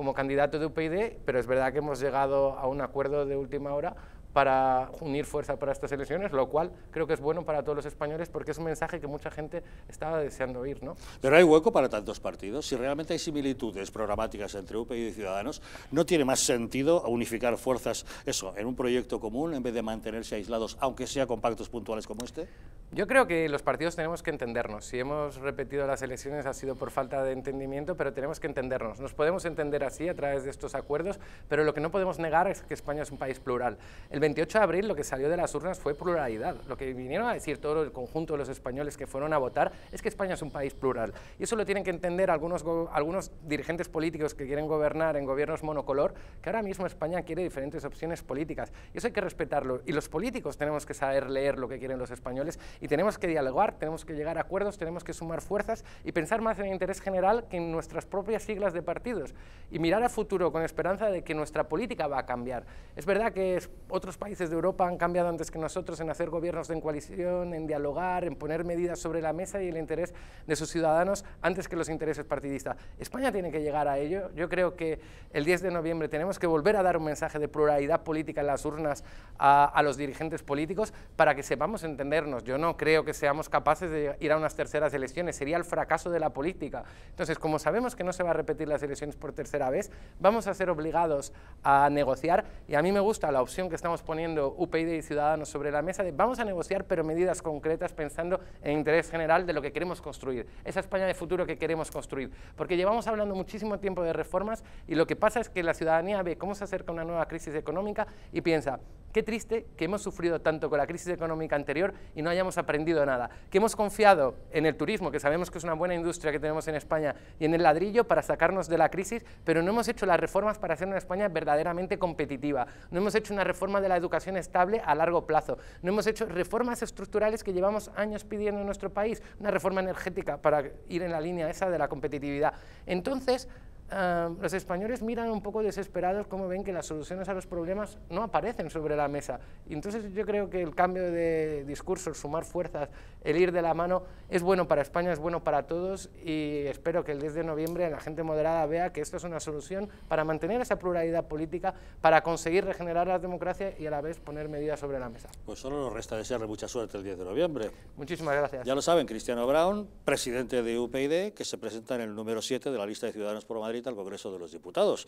como candidato de UPyD, pero es verdad que hemos llegado a un acuerdo de última hora para unir fuerza para estas elecciones, lo cual creo que es bueno para todos los españoles porque es un mensaje que mucha gente estaba deseando oír. ¿no? Pero hay hueco para tantos partidos. Si realmente hay similitudes programáticas entre UPI y Ciudadanos, ¿no tiene más sentido unificar fuerzas eso en un proyecto común en vez de mantenerse aislados, aunque sea con pactos puntuales como este? Yo creo que los partidos tenemos que entendernos. Si hemos repetido las elecciones ha sido por falta de entendimiento, pero tenemos que entendernos. Nos podemos entender así a través de estos acuerdos, pero lo que no podemos negar es que España es un país plural. 28 de abril lo que salió de las urnas fue pluralidad. Lo que vinieron a decir todo el conjunto de los españoles que fueron a votar es que España es un país plural. Y eso lo tienen que entender algunos, algunos dirigentes políticos que quieren gobernar en gobiernos monocolor, que ahora mismo España quiere diferentes opciones políticas. Y eso hay que respetarlo. Y los políticos tenemos que saber leer lo que quieren los españoles y tenemos que dialogar, tenemos que llegar a acuerdos, tenemos que sumar fuerzas y pensar más en el interés general que en nuestras propias siglas de partidos. Y mirar a futuro con esperanza de que nuestra política va a cambiar. Es verdad que es otro países de Europa han cambiado antes que nosotros en hacer gobiernos de coalición, en dialogar, en poner medidas sobre la mesa y el interés de sus ciudadanos antes que los intereses partidistas. España tiene que llegar a ello. Yo creo que el 10 de noviembre tenemos que volver a dar un mensaje de pluralidad política en las urnas a, a los dirigentes políticos para que sepamos entendernos. Yo no creo que seamos capaces de ir a unas terceras elecciones. Sería el fracaso de la política. Entonces, como sabemos que no se va a repetir las elecciones por tercera vez, vamos a ser obligados a negociar y a mí me gusta la opción que estamos poniendo UPyD y Ciudadanos sobre la mesa de vamos a negociar, pero medidas concretas pensando en interés general de lo que queremos construir, esa España de futuro que queremos construir. Porque llevamos hablando muchísimo tiempo de reformas y lo que pasa es que la ciudadanía ve cómo se acerca una nueva crisis económica y piensa, Qué triste que hemos sufrido tanto con la crisis económica anterior y no hayamos aprendido nada. Que hemos confiado en el turismo, que sabemos que es una buena industria que tenemos en España, y en el ladrillo para sacarnos de la crisis, pero no hemos hecho las reformas para hacer una España verdaderamente competitiva. No hemos hecho una reforma de la la educación estable a largo plazo. No hemos hecho reformas estructurales que llevamos años pidiendo en nuestro país, una reforma energética para ir en la línea esa de la competitividad. Entonces, Ah, los españoles miran un poco desesperados como ven que las soluciones a los problemas no aparecen sobre la mesa. entonces yo creo que el cambio de discurso, el sumar fuerzas, el ir de la mano, es bueno para España, es bueno para todos y espero que el 10 de noviembre la gente moderada vea que esto es una solución para mantener esa pluralidad política, para conseguir regenerar la democracia y a la vez poner medidas sobre la mesa. Pues solo nos resta desearle mucha suerte el 10 de noviembre. Muchísimas gracias. Ya lo saben, Cristiano Brown, presidente de UPyD, que se presenta en el número 7 de la lista de Ciudadanos por Madrid al Congreso de los Diputados.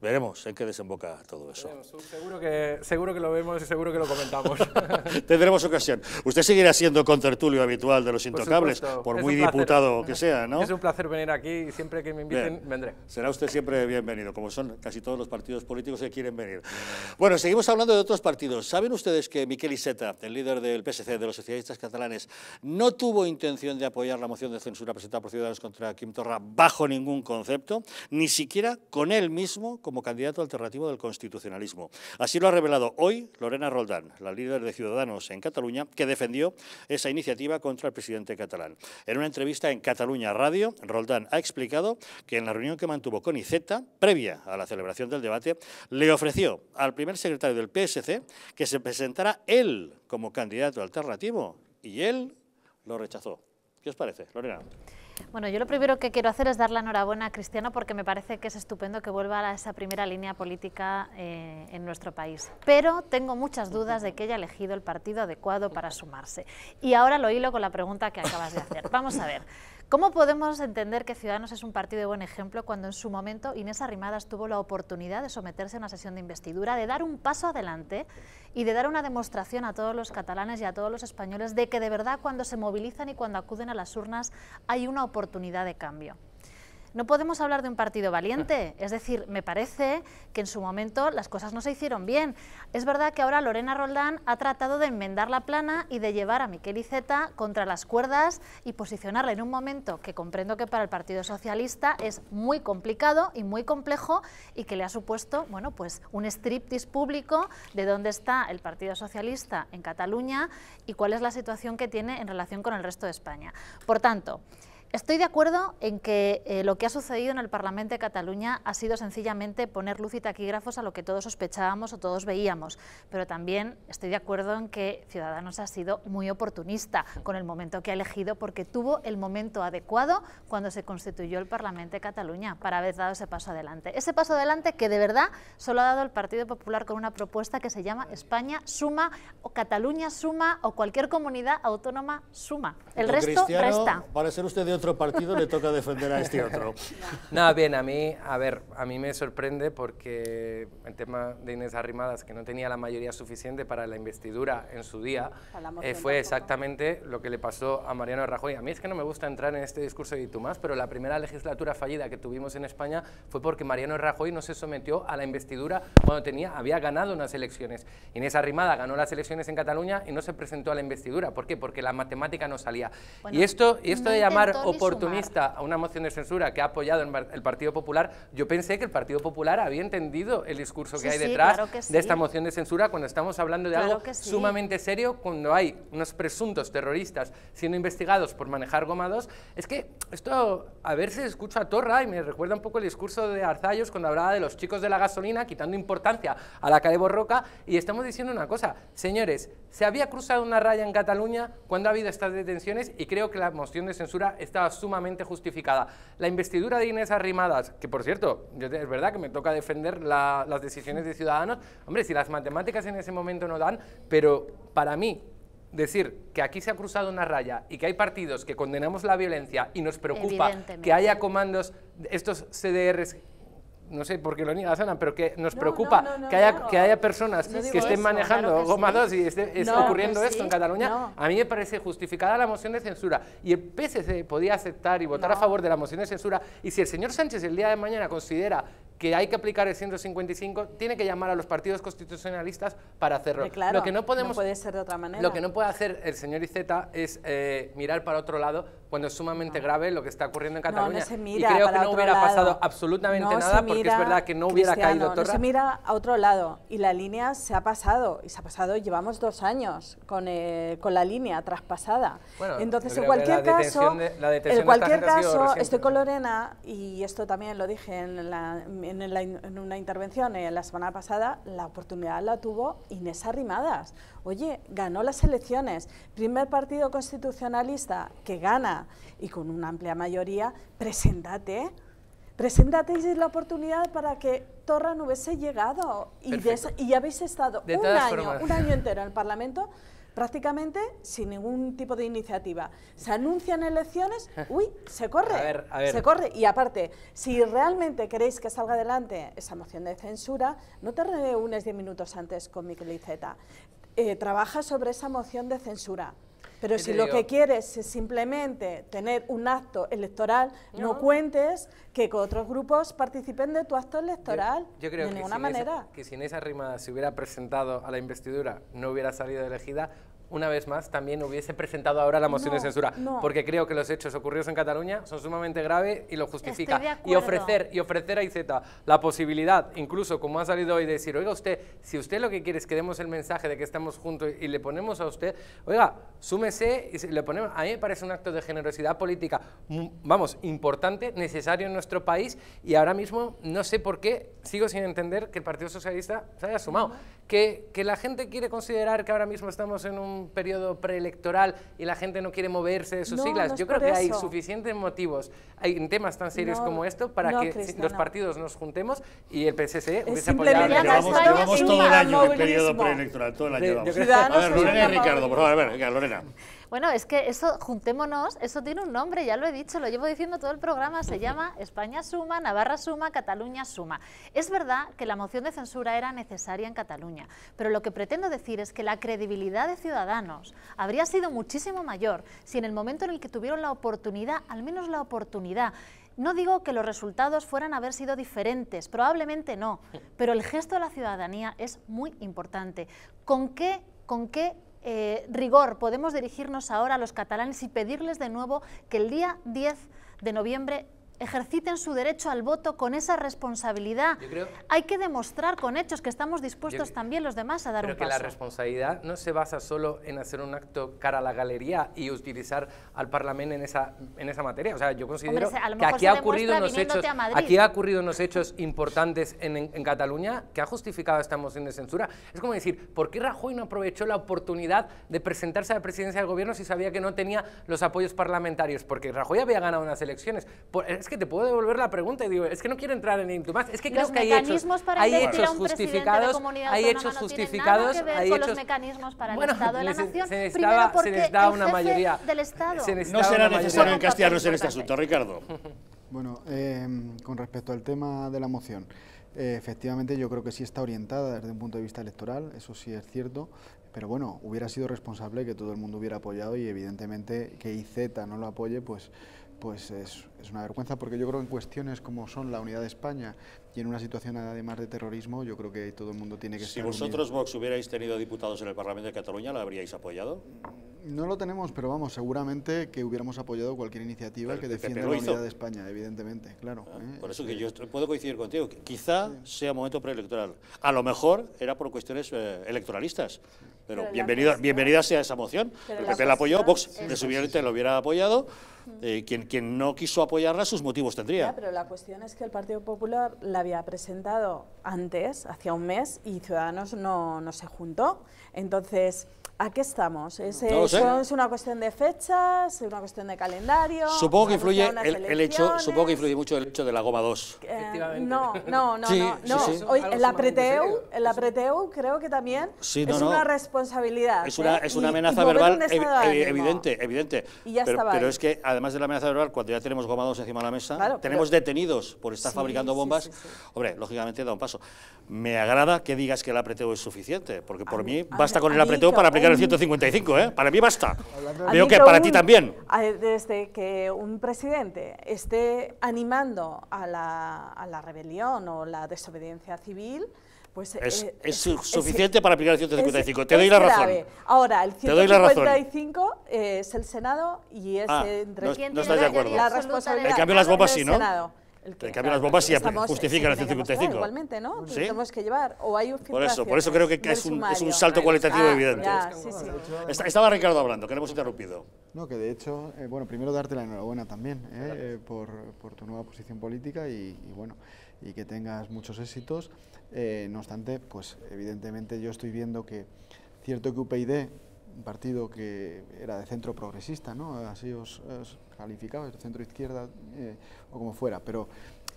Veremos en qué desemboca todo eso. Uh, seguro que, seguro que lo vemos y seguro que lo comentamos. Tendremos ocasión. Usted seguirá siendo contertulio habitual de los Intocables, por, muy diputado que sea, ¿no? Es un placer venir aquí y siempre que me inviten vendré. Será usted siempre bienvenido, como son casi todos los partidos políticos que quieren venir. Bueno, seguimos hablando de otros partidos. ¿Saben ustedes que Miquel Iceta, el líder del PSC, de los socialistas catalanes, no tuvo intención de apoyar la moción de censura presentada por Ciudadanos contra Quim Torra bajo ningún concepto? ni siquiera con él mismo como candidato alternativo del constitucionalismo. Así lo ha revelado hoy Lorena Roldán, la líder de Ciudadanos en Cataluña, que defendió esa iniciativa contra el presidente catalán. En una entrevista en Cataluña Radio, Roldán ha explicado que en la reunión que mantuvo con Iceta, previa a la celebración del debate, le ofreció al primer secretario del PSC que se presentara él como candidato alternativo y él lo rechazó. ¿Qué os parece, Lorena? Bueno, yo lo primero que quiero hacer es dar la enhorabuena a Cristiano porque me parece que es estupendo que vuelva a esa primera línea política eh, en nuestro país. Pero tengo muchas dudas de que haya elegido el partido adecuado para sumarse. Y ahora lo hilo con la pregunta que acabas de hacer. Vamos a ver. ¿Cómo podemos entender que Ciudadanos es un partido de buen ejemplo cuando en su momento Inés Arrimadas tuvo la oportunidad de someterse a una sesión de investidura, de dar un paso adelante y de dar una demostración a todos los catalanes y a todos los españoles de que de verdad cuando se movilizan y cuando acuden a las urnas hay una oportunidad de cambio? no podemos hablar de un partido valiente. Es decir, me parece que en su momento las cosas no se hicieron bien. Es verdad que ahora Lorena Roldán ha tratado de enmendar la plana y de llevar a Miquel Iceta contra las cuerdas y posicionarla en un momento que comprendo que para el Partido Socialista es muy complicado y muy complejo y que le ha supuesto bueno, pues un striptease público de dónde está el Partido Socialista en Cataluña y cuál es la situación que tiene en relación con el resto de España. Por tanto, Estoy de acuerdo en que eh, lo que ha sucedido en el Parlamento de Cataluña ha sido sencillamente poner luz y taquígrafos a lo que todos sospechábamos o todos veíamos, pero también estoy de acuerdo en que Ciudadanos ha sido muy oportunista con el momento que ha elegido porque tuvo el momento adecuado cuando se constituyó el Parlamento de Cataluña para haber dado ese paso adelante. Ese paso adelante que de verdad solo ha dado el Partido Popular con una propuesta que se llama España suma o Cataluña suma o cualquier comunidad autónoma suma. El resto resta. ser usted de otro partido le toca defender a este otro. No, bien, a mí, a ver, a mí me sorprende porque el tema de Inés Arrimadas, que no tenía la mayoría suficiente para la investidura en su día, eh, fue exactamente lo que le pasó a Mariano Rajoy. A mí es que no me gusta entrar en este discurso de Itumás, pero la primera legislatura fallida que tuvimos en España fue porque Mariano Rajoy no se sometió a la investidura cuando tenía, había ganado unas elecciones. Inés Arrimada ganó las elecciones en Cataluña y no se presentó a la investidura. ¿Por qué? Porque la matemática no salía. y esto, y esto de llamar oportunista a una moción de censura que ha apoyado el Partido Popular, yo pensé que el Partido Popular había entendido el discurso que hay detrás de esta moción de censura cuando estamos hablando de algo sumamente serio, cuando hay unos presuntos terroristas siendo investigados por manejar gomados, Es que esto a ver si escucha a Torra y me recuerda un poco el discurso de Arzayos cuando hablaba de los chicos de la gasolina quitando importancia a la calle Borroca y estamos diciendo una cosa, señores, se había cruzado una raya en Cataluña cuando ha habido estas detenciones y creo que la moción de censura estaba sumamente justificada. La investidura de Inés Arrimadas, que por cierto, es verdad que me toca defender las decisiones de Ciudadanos, hombre, si las matemáticas en ese momento no dan, pero para mí decir que aquí se ha cruzado una raya y que hay partidos que condenamos la violencia y nos preocupa que haya comandos, estos CDRs no sé por qué lo zona, pero que nos preocupa que, haya, que haya personas que estén manejando Goma 2 y esté ocurriendo esto en Cataluña, a mí me parece justificada la moción de censura. Y el PSC podía aceptar y votar a favor de la moción de censura. Y si el señor Sánchez el día de mañana considera que hay que aplicar el 155, tiene que llamar a los partidos constitucionalistas para hacerlo. Eh, lo que no podemos, puede Lo que no puede hacer el señor Iceta es eh, mirar para otro lado cuando es sumamente grave lo que está ocurriendo en Cataluña. y creo que no hubiera pasado absolutamente nada porque es verdad que no hubiera caído Torra. No se mira a otro lado y la línea se ha pasado y se ha pasado, llevamos dos años con, eh, con la línea traspasada. Entonces, en cualquier caso, en cualquier caso estoy con Lorena y esto también lo dije en, en, una intervención en eh, la semana pasada, la oportunidad la tuvo Inés Arrimadas. Oye, ganó las elecciones, primer partido constitucionalista que gana y con una amplia mayoría, preséntate. Preséntate y es la oportunidad para que Torra no hubiese llegado y, habéis estado un año, un año entero en el Parlamento prácticamente sin ningún tipo de iniciativa. Se anuncian elecciones, uy, se corre, se corre. Y aparte, si realmente queréis que salga adelante esa moción de censura, no te reúnes diez minutos antes con Miquel eh, trabaja sobre esa moción de censura. Pero si lo que quieres es simplemente tener un acto electoral, no, cuentes que otros grupos participen de tu acto electoral. Yo, creo de que ninguna manera. que si en esa rima se hubiera presentado a la investidura, no hubiera salido elegida, una vez más, también hubiese presentado ahora la moción de censura, porque creo que los hechos ocurridos en Cataluña son sumamente graves y lo justifica. Y ofrecer, y ofrecer a IZ la posibilidad, incluso como ha salido hoy, de decir, oiga usted, si usted lo que quiere es que demos el mensaje de que estamos juntos y le ponemos a usted, oiga, súmese y le ponemos, a mí me parece un acto de generosidad política, mm, vamos, importante, necesario en nuestro país y ahora mismo no sé por qué, sigo sin entender que el Partido Socialista se haya sumado, que, que la gente quiere considerar que ahora mismo estamos en un periodo preelectoral y la gente no quiere moverse de sus siglas. Yo creo que hay suficientes motivos hay en temas tan serios como esto para que los partidos nos juntemos y el PSC empiece a Llevamos, llevamos todo el año el periodo preelectoral, todo el año. Vamos. A ver, Lorena y Ricardo, por favor, a ver, Lorena. Bueno, es que eso, juntémonos, eso tiene un nombre, ya lo he dicho, lo llevo diciendo todo el programa, se llama España suma, Navarra suma, Cataluña suma. Es verdad que la moción de censura era necesaria en Cataluña, pero lo que pretendo decir es que la credibilidad de Ciudadanos habría sido muchísimo mayor si en el momento en el que tuvieron la oportunidad, al menos la oportunidad, no digo que los resultados fueran a haber sido diferentes, probablemente no, pero el gesto de la ciudadanía es muy importante. ¿Con qué, con qué eh, rigor podemos dirigirnos ahora a los catalanes y pedirles de nuevo que el día 10 de noviembre ejerciten su derecho al voto con esa responsabilidad. Hay que demostrar con hechos que estamos dispuestos también los demás a dar un paso. Pero que la responsabilidad no se basa solo en hacer un acto cara a la galería y utilizar al Parlamento en esa, en esa materia. O sea, yo considero que aquí ha, ocurrido unos hechos, aquí ha ocurrido unos hechos importantes en, Cataluña que ha justificado esta moción de censura. Es como decir, ¿por qué Rajoy no aprovechó la oportunidad de presentarse a la presidencia del gobierno si sabía que no tenía los apoyos parlamentarios? Porque Rajoy había ganado unas elecciones. es que que te puedo devolver la pregunta y digo, es que no quiero entrar en ningún más. Es que creo que hay hechos, para hay hechos justificados, hay hechos no justificados, nada que hay hechos... los mecanismos para bueno, el Estado de la se, Nación. Se necesitaba, se una mayoría no será necesario encastiarnos en este asunto, Ricardo. Bueno, eh, con respecto al tema de la moción, eh, efectivamente yo creo que sí está orientada desde un punto de vista electoral, eso sí es cierto, pero bueno, hubiera sido responsable que todo el mundo hubiera apoyado y evidentemente que IZ no lo apoye, pues, pues es es una vergüenza porque yo creo que en cuestiones como son la unidad de España y en una situación además de terrorismo, yo creo que todo el mundo tiene que si Si vosotros, Vox, hubierais tenido diputados en el Parlamento de Cataluña, ¿la habríais apoyado? No lo tenemos, pero vamos, seguramente que hubiéramos apoyado cualquier iniciativa que defienda la unidad de España, evidentemente, claro. Ah, ¿eh? Por eso que yo puedo coincidir contigo, que quizá sea momento preelectoral. A lo mejor era por cuestiones eh, electoralistas, pero, bienvenida, sea esa moción. El PP la, apoyó, Vox de te lo hubiera apoyado. Eh, quien, quien no quiso apoyar apoyarla, sus motivos tendría. pero la cuestión es que el Partido Popular la había presentado antes, hacía un mes, y Ciudadanos no, no se juntó. Entonces... ¿A qué estamos? ¿Es, ¿Es una cuestión de fechas? ¿Es una cuestión de calendario? Supongo que influye el, hecho, supongo que influye mucho el hecho de la goma 2. Eh, no, no, no, El no. creo que también es una responsabilidad. Es una, ¿eh? amenaza verbal evidente, evidente. pero, ¿eh? es que además de la amenaza verbal, cuando ya tenemos goma 2 encima de la mesa, tenemos detenidos por estar fabricando bombas. Hombre, lógicamente da un paso. Me agrada que digas que el apreteo es suficiente, porque por mí, basta con el apreteo para aplicar aplicar el 155, ¿eh? Para mí basta. Veo que para ti también. Desde que un presidente esté animando a la, a la rebelión o la desobediencia civil, pues, es, eh, es, suficiente para aplicar el 155. Te doy, la razón. Ahora, el 155 es el Senado y es ah, entre quienes no la responsabilidad. es cambio, las bombas ¿no? Senado. El que, en cambio, las bombas sí justifican el 155. Igualmente, ¿no? Tenemos que llevar. O hay por eso, por eso creo que es un, es un salto cualitativo evidente. estaba Ricardo hablando, que hemos interrumpido. No, que de hecho, eh, bueno, primero darte la enhorabuena también eh, eh, por, por, tu nueva posición política y, y, bueno, y que tengas muchos éxitos. no obstante, pues evidentemente yo estoy viendo que cierto que UPyD un partido que era de centro progresista, ¿no? así os, os calificaba, centro izquierda eh, o como fuera, pero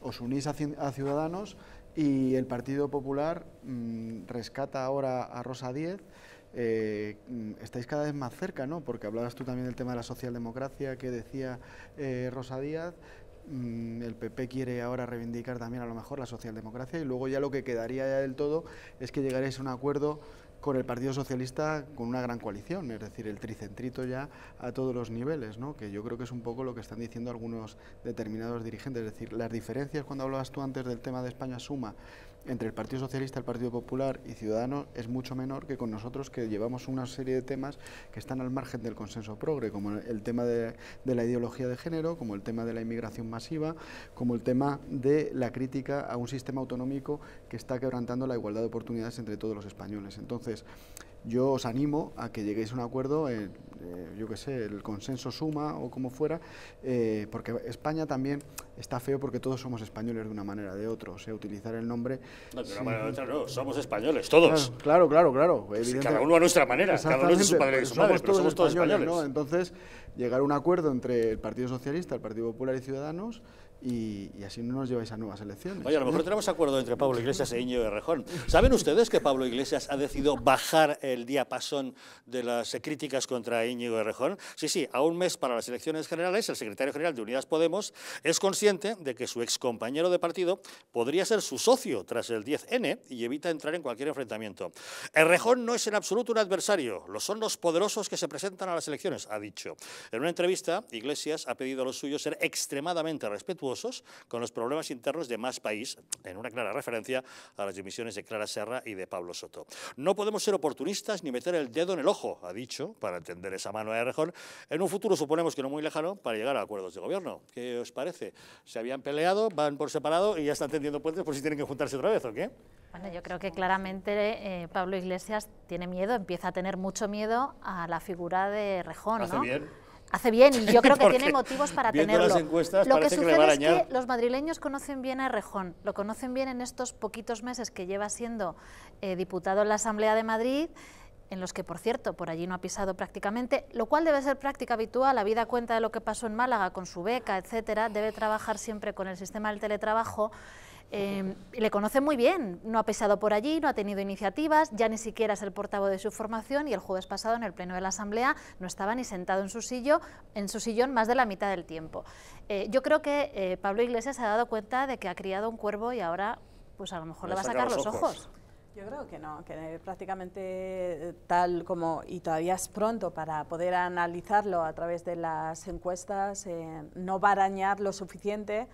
os unís a, Ciudadanos y el Partido Popular mm, rescata ahora a Rosa Díez. Eh, mm, estáis cada vez más cerca, ¿no? Porque hablabas tú también del tema de la socialdemocracia que decía eh, Rosa Díaz. Mm, el PP quiere ahora reivindicar también a lo mejor la socialdemocracia y luego ya lo que quedaría ya del todo es que llegaréis a un acuerdo con el Partido Socialista con una gran coalición, es decir, el tricentrito ya a todos los niveles, ¿no? que yo creo que es un poco lo que están diciendo algunos determinados dirigentes, es decir, las diferencias, cuando hablabas tú antes del tema de España Suma, entre el Partido Socialista, el Partido Popular y Ciudadanos es mucho menor que con nosotros que llevamos una serie de temas que están al margen del consenso progre, como el tema de, la ideología de género, como el tema de la inmigración masiva, como el tema de la crítica a un sistema autonómico que está quebrantando la igualdad de oportunidades entre todos los españoles. Entonces, yo os animo a que lleguéis a un acuerdo, eh, eh, yo qué sé, el consenso suma o como fuera, eh, porque España también está feo porque todos somos españoles de una manera o de otra, o sea, utilizar el nombre... No, de una sí. manera de otra no, somos españoles, todos. Claro, claro, claro. cada uno a nuestra manera, cada uno es su padre y pues su madre, somos pero somos todos españoles. Entonces, llegar a un acuerdo entre el Partido Socialista, el Partido Popular y Ciudadanos y, así no nos lleváis a nuevas elecciones. Oye, a lo mejor tenemos acuerdo entre Pablo Iglesias e Íñigo Errejón. ¿Saben ustedes que Pablo Iglesias ha decidido bajar el diapasón de las críticas contra Íñigo Errejón? Sí, sí, a un mes para las elecciones generales, el secretario general de Unidas Podemos es consciente de que su excompañero de partido podría ser su socio tras el 10N y evita entrar en cualquier enfrentamiento. Errejón no es en absoluto un adversario, lo son los poderosos que se presentan a las elecciones, ha dicho. En una entrevista, Iglesias ha pedido a los suyos ser extremadamente respetuosos con los problemas internos de más país, en una clara referencia a las dimisiones de Clara Serra y de Pablo Soto. No podemos ser oportunistas ni meter el dedo en el ojo, ha dicho, para tender esa mano de Errejón, en un futuro suponemos que no muy lejano, para llegar a acuerdos de gobierno. ¿Qué os parece? Se habían peleado, van por separado y ya están tendiendo puentes por si tienen que juntarse otra vez, ¿o qué? Bueno, yo creo que claramente eh, Pablo Iglesias tiene miedo, empieza a tener mucho miedo a la figura de Rejón, ¿no? Hace bien y yo creo que tiene motivos para tenerlo. lo que sucede es que los madrileños conocen bien a Rejón, lo conocen bien en estos poquitos meses que lleva siendo eh, diputado en la Asamblea de Madrid en los que, por cierto, por allí no ha pisado prácticamente, lo cual debe ser práctica habitual, vida cuenta de lo que pasó en Málaga con su beca, etcétera, debe trabajar siempre con el sistema del teletrabajo Em, le conoce muy bien, no ha pesado por allí, no ha tenido iniciativas, ya ni siquiera es el portavoz de su formación y el jueves pasado en el Pleno de la Asamblea no estaba ni sentado en su, sillo, en su sillón más de la mitad del tiempo. Eh, yo creo que eh, Pablo Iglesias se ha dado cuenta de que ha criado un cuervo y ahora pues a lo mejor le, va a sacar los ojos. Yo creo que no, que prácticamente eh, tal como, y todavía es pronto para poder analizarlo a través de las encuestas, no va a arañar lo suficiente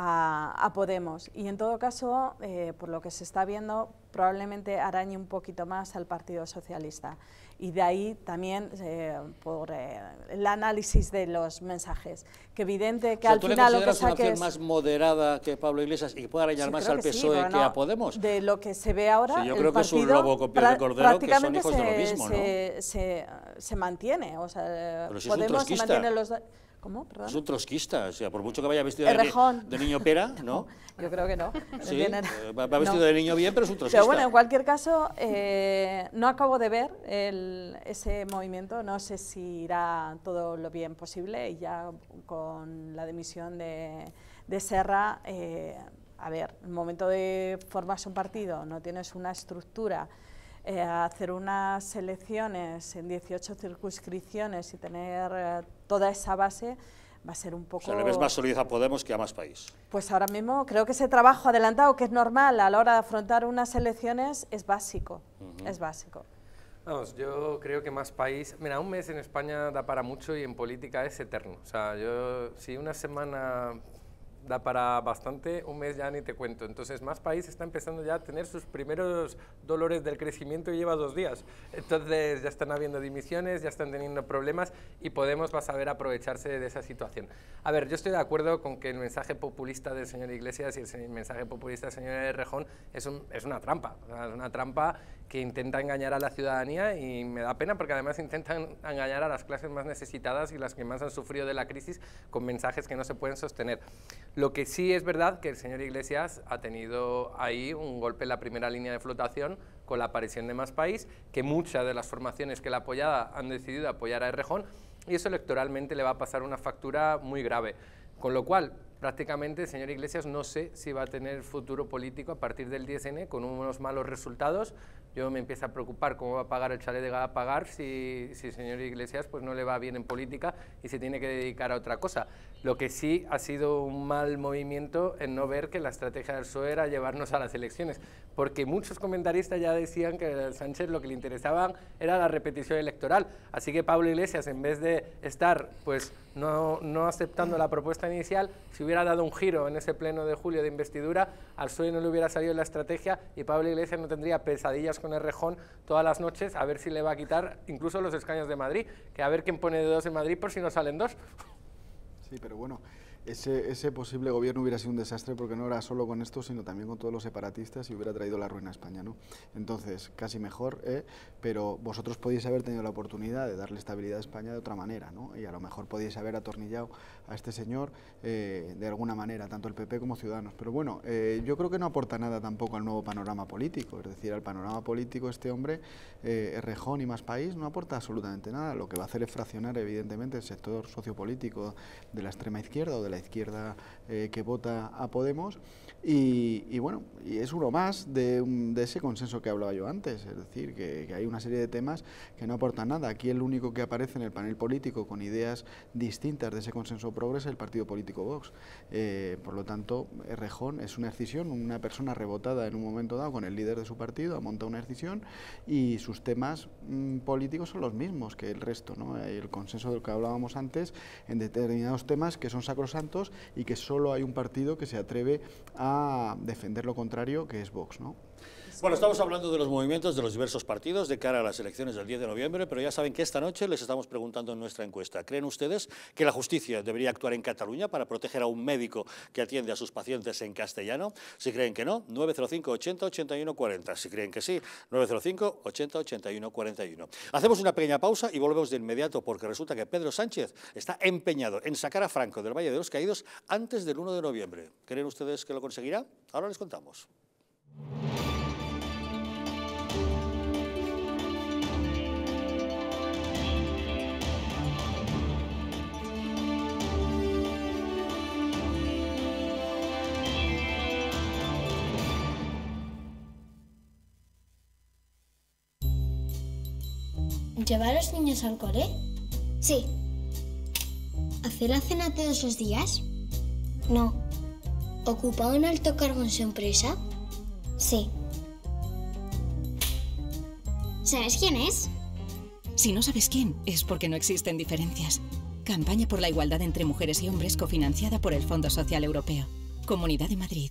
a, Podemos. Y en todo caso, eh, por lo que se está viendo, probablemente arañe un poquito más al Partido Socialista. Y de ahí también eh, por eh, el análisis de los mensajes. Que evidente que al final lo que es una opción más moderada que Pablo Iglesias y puede arañar más al PSOE e que a Podemos? De lo que se ve ahora, yo creo que es un de cordero que son hijos se, de lo mismo, se, mantiene. O sea, Podemos se mantiene los ¿Cómo? Perdón. Es un trotskista, o sea, por mucho que vaya vestido de, niño pera, ¿no? yo creo que no. Sí, eh, va, vestido de niño bien, pero es un trotskista. Pero bueno, en cualquier caso, eh, no acabo de ver ese movimiento, no sé si irá todo lo bien posible y ya con la dimisión de, Serra, eh, a ver, en el momento de formarse un partido, no tienes una estructura, hacer unas elecciones en 18 circunscripciones y tener toda esa base va a ser un poco... O sea, le ves más solidez a Podemos que a más país. Pues ahora mismo creo que ese trabajo adelantado, que es normal a la hora de afrontar unas elecciones, es básico, es básico. Vamos, yo creo que más país... Mira, un mes en España da para mucho y en política es eterno. O sea, yo si una semana da para bastante, un mes ya ni te cuento. Entonces, más países está empezando ya a tener sus primeros dolores del crecimiento y lleva dos días. Entonces, ya están habiendo dimisiones, ya están teniendo problemas y Podemos va a saber aprovecharse de esa situación. A ver, yo estoy de acuerdo con que el mensaje populista del señor Iglesias y el mensaje populista del señor Rejón es, un, es una trampa, es una trampa que intenta engañar a la ciudadanía y me da pena porque además intentan engañar a las clases más necesitadas y las que más han sufrido de la crisis con mensajes que no se pueden sostener. Lo que sí es verdad que el señor Iglesias ha tenido ahí un golpe en la primera línea de flotación con la aparición de Más País, que muchas de las formaciones que la apoyada han decidido apoyar a Errejón y eso electoralmente le va a pasar una factura muy grave. Con lo cual, prácticamente el señor Iglesias no sé si va a tener futuro político a partir del 10N con unos malos resultados, yo me empiezo a preocupar cómo va a pagar el chalet de a pagar si, el señor Iglesias pues no le va bien en política y se tiene que dedicar a otra cosa. Lo que sí ha sido un mal movimiento en no ver que la estrategia del PSOE era llevarnos a las elecciones, porque muchos comentaristas ya decían que a Sánchez lo que le interesaba era la repetición electoral, así que Pablo Iglesias en vez de estar pues no, aceptando la propuesta inicial, si hubiera dado un giro en ese pleno de julio de investidura, al sueño e no le hubiera salido la estrategia y Pablo Iglesias no tendría pesadillas con el rejón todas las noches a ver si le va a quitar incluso los escaños de Madrid, que a ver quién pone de dos en Madrid por si no salen dos. Sí, pero bueno, ese, posible gobierno hubiera sido un desastre porque no era solo con esto, sino también con todos los separatistas y hubiera traído la ruina a España. ¿no? Entonces, casi mejor, ¿eh? pero vosotros podíais haber tenido la oportunidad de darle estabilidad a España de otra manera, ¿no? y a lo mejor podíais haber atornillado a este señor eh, de alguna manera, tanto el PP como Ciudadanos. Pero bueno, eh, yo creo que no aporta nada tampoco al nuevo panorama político, es decir, al panorama político este hombre, Rejón y más país, no aporta absolutamente nada. Lo que va a hacer es fraccionar, evidentemente, el sector sociopolítico de la extrema izquierda o de la izquierda eh, que vota a Podemos y, bueno, y es uno más de, ese consenso que hablaba yo antes, es decir, que, hay una serie de temas que no aportan nada. Aquí el único que aparece en el panel político con ideas distintas de ese consenso progresa es el partido político Vox. Eh, por lo tanto, Rejón es una excisión, una persona rebotada en un momento dado con el líder de su partido, ha montado una excisión y sus temas mm, políticos son los mismos que el resto. ¿no? El consenso del que hablábamos antes en determinados temas que son sacrosantos y que solo hay un partido que se atreve a defender lo contrario, que es Vox, ¿no? Bueno, estamos hablando de los movimientos de los diversos partidos de cara a las elecciones del 10 de noviembre, pero ya saben que esta noche les estamos preguntando en nuestra encuesta, ¿creen ustedes que la justicia debería actuar en Cataluña para proteger a un médico que atiende a sus pacientes en castellano? Si creen que no, 905 80 81 40. Si creen que sí, 905 80 81 41. Hacemos una pequeña pausa y volvemos de inmediato porque resulta que Pedro Sánchez está empeñado en sacar a Franco del Valle de los Caídos antes del 1 de noviembre. ¿Creen ustedes que lo conseguirá? Ahora les contamos. ¿Llevar a los niños al cole? Sí. ¿Hacer la cena todos los días? No. ¿Ocupa un alto cargo en su empresa? Sí. ¿Sabes quién es? Si no sabes quién, es porque no existen diferencias. Campaña por la igualdad entre mujeres y hombres cofinanciada por el Fondo Social Europeo. Comunidad de Madrid.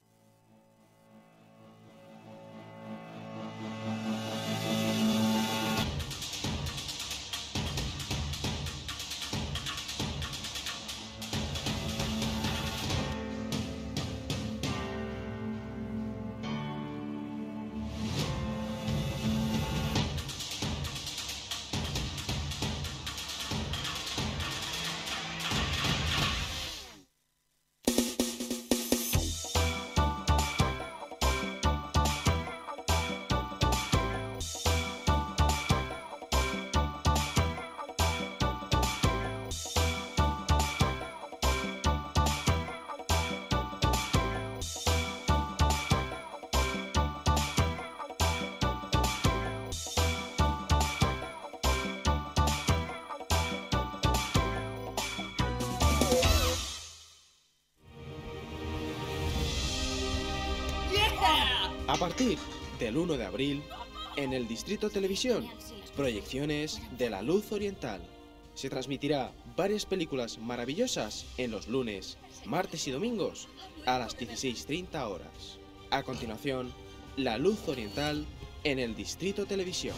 A partir del 1 de abril, en el Distrito Televisión, proyecciones de La Luz Oriental. Se transmitirá varias películas maravillosas en los lunes, martes y domingos a las 16.30 horas. A continuación, La Luz Oriental en el Distrito Televisión.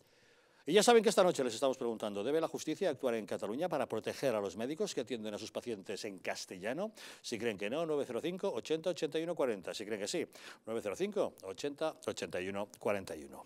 Y ya saben que esta noche les estamos preguntando, ¿debe la justicia actuar en Cataluña para proteger a los médicos que atienden a sus pacientes en castellano? Si creen que no, 905 80 81 40. Si creen que sí, 905 80 81 41.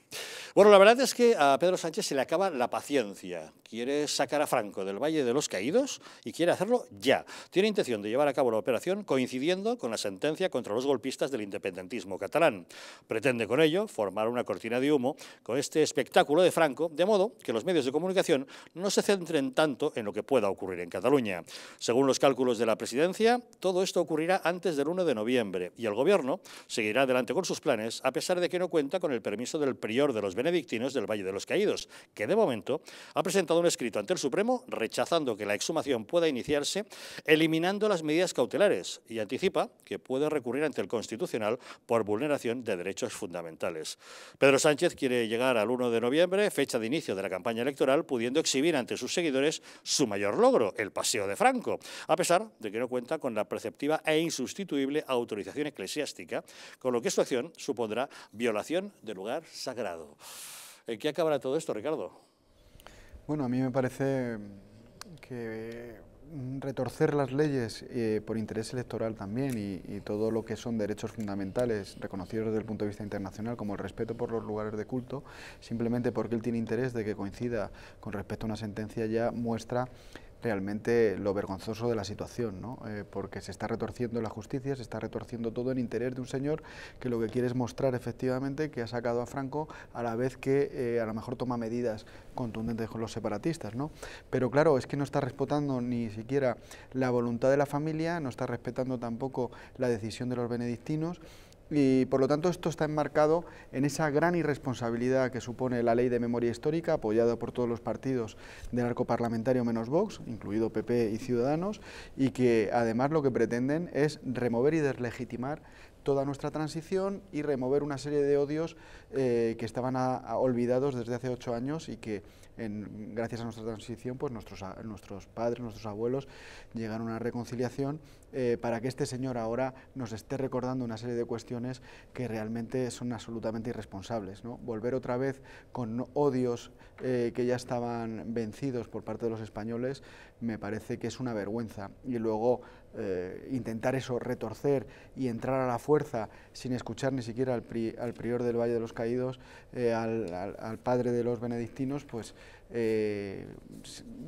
Bueno, la verdad es que a Pedro Sánchez se le acaba la paciencia. Quiere sacar a Franco del Valle de los Caídos y quiere hacerlo ya. Tiene intención de llevar a cabo la operación coincidiendo con la sentencia contra los golpistas del independentismo catalán. Pretende con ello formar una cortina de humo con este espectáculo de Franco, de modo que los medios de comunicación no se centren tanto en lo que pueda ocurrir en Cataluña. Según los cálculos de la presidencia, todo esto ocurrirá antes del 1 de noviembre y el gobierno seguirá adelante con sus planes a pesar de que no cuenta con el permiso del prior de los benedictinos del Valle de los Caídos, que de momento ha presentado un escrito ante el Supremo rechazando que la exhumación pueda iniciarse, eliminando las medidas cautelares y anticipa que puede recurrir ante el Constitucional por vulneración de derechos fundamentales. Pedro Sánchez quiere llegar al 1 de noviembre, fecha de inicio de la campaña electoral, pudiendo exhibir ante sus seguidores su mayor logro, el paseo de Franco, a pesar de que no cuenta con la perceptiva e insustituible autorización eclesiástica, con lo que su acción supondrá violación del lugar sagrado. ¿En qué acabará todo esto, Ricardo? Bueno, a mí me parece que retorcer las leyes eh, por interés electoral también y, y, todo lo que son derechos fundamentales reconocidos desde el punto de vista internacional como el respeto por los lugares de culto, simplemente porque él tiene interés de que coincida con respecto a una sentencia ya muestra realmente lo vergonzoso de la situación, ¿no? Eh, porque se está retorciendo la justicia, se está retorciendo todo en interés de un señor que lo que quiere es mostrar efectivamente que ha sacado a Franco a la vez que eh, a lo mejor toma medidas contundentes con los separatistas. ¿no? Pero claro, es que no está respetando ni siquiera la voluntad de la familia, no está respetando tampoco la decisión de los benedictinos y por lo tanto esto está enmarcado en esa gran irresponsabilidad que supone la ley de memoria histórica apoyada por todos los partidos del arco parlamentario menos Vox, incluido PP y Ciudadanos, y que además lo que pretenden es remover y deslegitimar toda nuestra transición y remover una serie de odios eh, que estaban olvidados desde hace ocho años y que gracias a nuestra transición pues nuestros, nuestros padres, nuestros abuelos llegaron a una reconciliación eh, para que este señor ahora nos esté recordando una serie de cuestiones que realmente son absolutamente irresponsables. Volver otra vez con odios eh, que ya estaban vencidos por parte de los españoles me parece que es una vergüenza. Y luego eh, intentar eso, retorcer y entrar a la fuerza sin escuchar ni siquiera al, prior del Valle de los Caídos, al padre de los benedictinos, pues eh,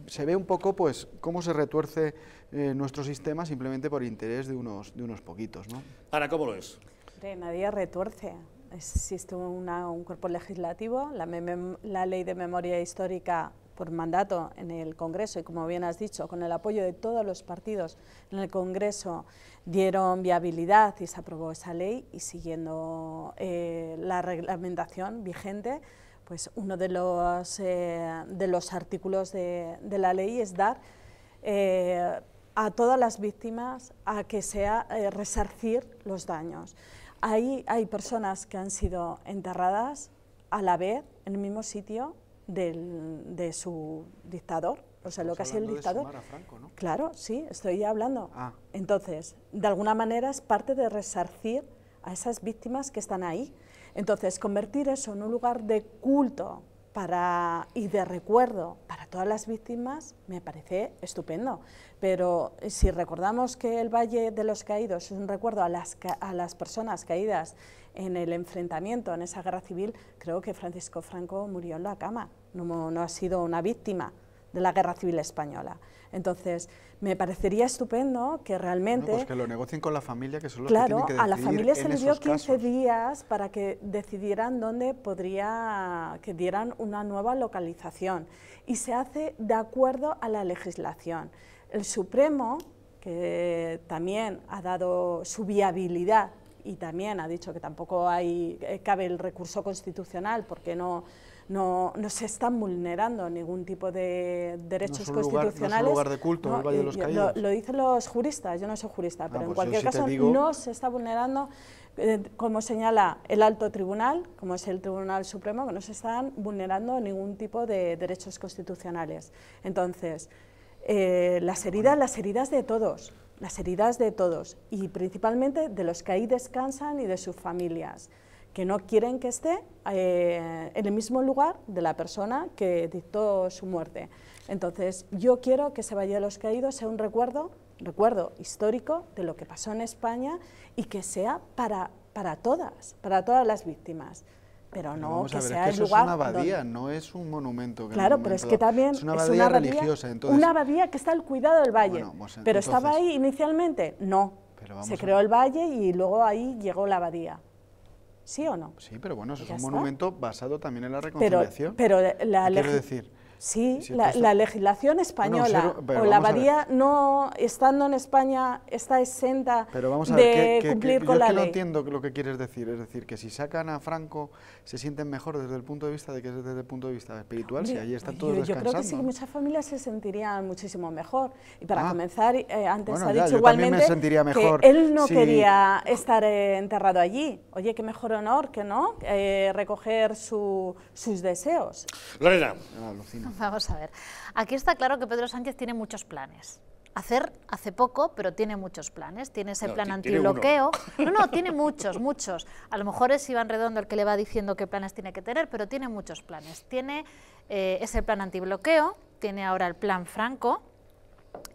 se ve un poco pues cómo se retuerce eh, nuestro sistema simplemente por interés de unos, de unos poquitos. ¿no? Ana, ¿cómo lo es? Nadie retuerce. Existe un cuerpo legislativo, la, ley de memoria histórica por mandato en el Congreso y como bien has dicho, con el apoyo de todos los partidos en el Congreso dieron viabilidad y se aprobó esa ley y siguiendo eh, la reglamentación vigente pues uno de los, eh, de los artículos de, la ley es dar eh, a todas las víctimas a que sea eh, resarcir los daños. Ahí hay personas que han sido enterradas a la vez en el mismo sitio de su dictador, o sea, lo que ha el dictador. Franco, ¿no? Claro, sí, estoy hablando. Ah. Entonces, de alguna manera es parte de resarcir a esas víctimas que están ahí. Entonces, convertir eso en un lugar de culto y de recuerdo para todas las víctimas me parece estupendo. Pero eh, si recordamos que el Valle de los Caídos es un recuerdo a las, a personas caídas en el enfrentamiento, en esa guerra civil, creo que Francisco Franco murió en la cama, no, no ha sido una víctima de la guerra civil española. Entonces, me parecería estupendo que realmente... Bueno, pues que lo negocien con la familia, que claro, a la familia se le dio 15 días para que decidieran dónde podría... que dieran una nueva localización. Y se hace de acuerdo a la legislación. El Supremo, que también ha dado su viabilidad y también ha dicho que tampoco hay, eh, cabe el recurso constitucional porque no no, se están vulnerando ningún tipo de derechos constitucionales. no un lugar de culto, el Valle de los Caídos. Lo, dicen los juristas, yo no soy jurista, ah, pero en pues cualquier caso no se está vulnerando, eh, como señala el alto tribunal, como es el Tribunal Supremo, que no se están vulnerando ningún tipo de derechos constitucionales. Entonces, eh, las heridas, las heridas de todos las heridas de todos y principalmente de los que ahí descansan y de sus familias que no quieren que esté eh, en el mismo lugar de la persona que dictó su muerte. Entonces, yo quiero que ese Valle de los Caídos sea un recuerdo, recuerdo histórico de lo que pasó en España y que sea para, para todas, para todas las víctimas pero no que sea el lugar. Es una abadía, no es un monumento. Que claro, pero es que también es una abadía, religiosa. Entonces... Una abadía que está al cuidado del valle. Pues pero estaba ahí inicialmente, no. Se creó el valle y luego ahí llegó la abadía. ¿Sí o no? Sí, pero bueno, eso es un monumento basado también en la reconciliación. Pero, la Quiero decir, Sí, la, legislación española o la abadía no, estando en España, está exenta pero de cumplir con la que no entiendo lo que quieres decir, es decir, que si sacan a Franco se sienten mejor desde el punto de vista de que desde el punto de vista espiritual, yo, si ahí están todos yo, creo que sí, muchas familias se sentirían muchísimo mejor. Y para ah. comenzar, eh, antes ha dicho igualmente que él no quería estar eh, enterrado allí. Oye, qué mejor honor que no eh, recoger sus deseos. Lorena. Vamos a ver. Aquí está claro que Pedro Sánchez tiene muchos planes. Hacer hace poco, pero tiene muchos planes. Tiene ese plan antibloqueo. No, no, tiene muchos, muchos. A lo mejor es Iván Redondo el que le va diciendo qué planes tiene que tener, pero tiene muchos planes. Tiene eh, ese plan antibloqueo, tiene ahora el plan Franco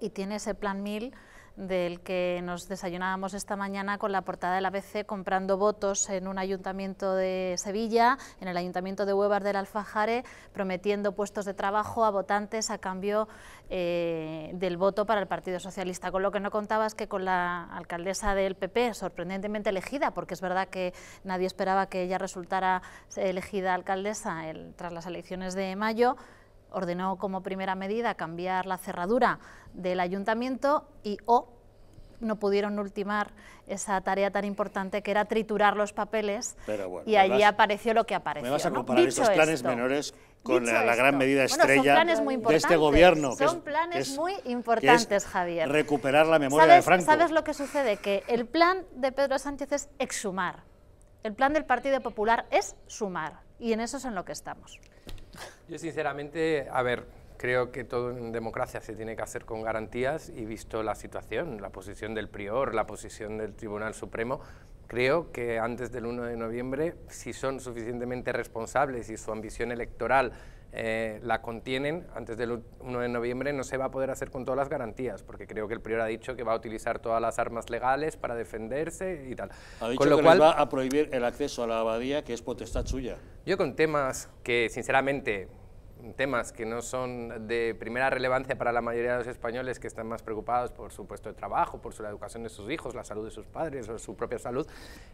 y tiene ese plan Mil del que nos desayunábamos esta mañana con la portada de la ABC comprando votos en un ayuntamiento de Sevilla, en el ayuntamiento de Huevas del Alfajare, prometiendo puestos de trabajo a votantes a cambio eh, del voto para el Partido Socialista. Con lo que no contaba es que con la alcaldesa del PP, sorprendentemente elegida, porque es verdad que nadie esperaba que ella resultara elegida alcaldesa tras las elecciones de mayo, ordenó como primera medida cambiar la cerradura del ayuntamiento y o no pudieron ultimar esa tarea tan importante que era triturar los papeles y allí apareció lo que apareció. Me vas a comparar esos planes menores con la, gran medida estrella de este gobierno. Son planes muy importantes, Javier. Recuperar la memoria de Franco. ¿Sabes lo que sucede? Que el plan de Pedro Sánchez es exhumar. El plan del Partido Popular es sumar. Y en eso es en lo que estamos. Yo sinceramente, a ver, creo que todo en democracia se tiene que hacer con garantías y visto la situación, la posición del prior, la posición del Tribunal Supremo, creo que antes del 1 de noviembre, si son suficientemente responsables y su ambición electoral eh, la contienen antes del 1 de noviembre no se va a poder hacer con todas las garantías, porque creo que el prior ha dicho que va a utilizar todas las armas legales para defenderse y tal. con lo cual, va a prohibir el acceso a la abadía, que es potestad suya. Yo con temas que, sinceramente, temas que no son de primera relevancia para la mayoría de los españoles que están más preocupados por su puesto de trabajo, por su, la educación de sus hijos, la salud de sus padres o su propia salud,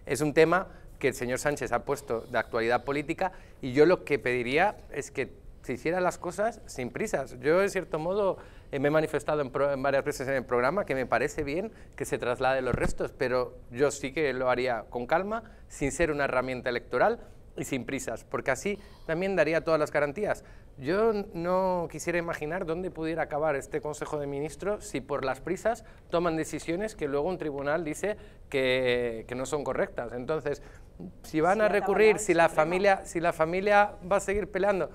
es un tema que el señor Sánchez ha puesto de actualidad política y yo lo que pediría es que se hiciera las cosas sin prisas. Yo, en cierto modo, eh, me he manifestado en, varias veces en el programa que me parece bien que se traslade los restos, pero yo sí que lo haría con calma, sin ser una herramienta electoral y sin prisas, porque así también daría todas las garantías. Yo no quisiera imaginar dónde pudiera acabar este Consejo de Ministros si por las prisas toman decisiones que luego un tribunal dice que, no son correctas. Entonces, si van a recurrir, si la, familia, si la familia va a seguir peleando,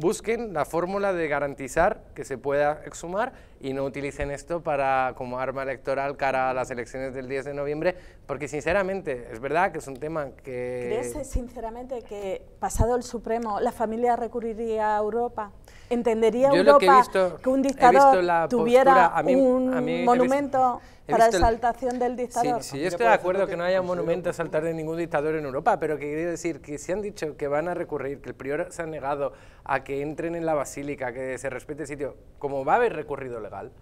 busquen la fórmula de garantizar que se pueda exhumar y no utilicen esto para, como arma electoral cara a las elecciones del 10 de noviembre, porque sinceramente, es verdad que es un tema que... ¿Crees sinceramente que pasado el Supremo la familia recurriría a Europa? ¿Entendería Europa que, un dictador tuviera un monumento para para exaltación del dictador? Sí, sí yo estoy de acuerdo que, no haya monumento a saltar de ningún dictador en Europa, pero que decir que si han dicho que van a recurrir, que el prior se ha negado a que entren en la basílica, que se respete el sitio, como va a haber recurrido legal,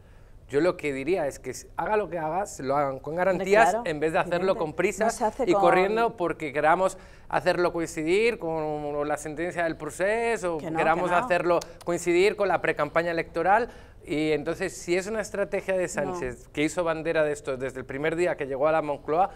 yo lo que diría es que haga lo que hagas, lo hagan con garantías en vez de hacerlo con prisas y corriendo porque queramos hacerlo coincidir con la sentencia del proceso, o queramos hacerlo coincidir con la precampaña electoral. Y entonces, si es una estrategia de Sánchez que hizo bandera de esto desde el primer día que llegó a la Moncloa,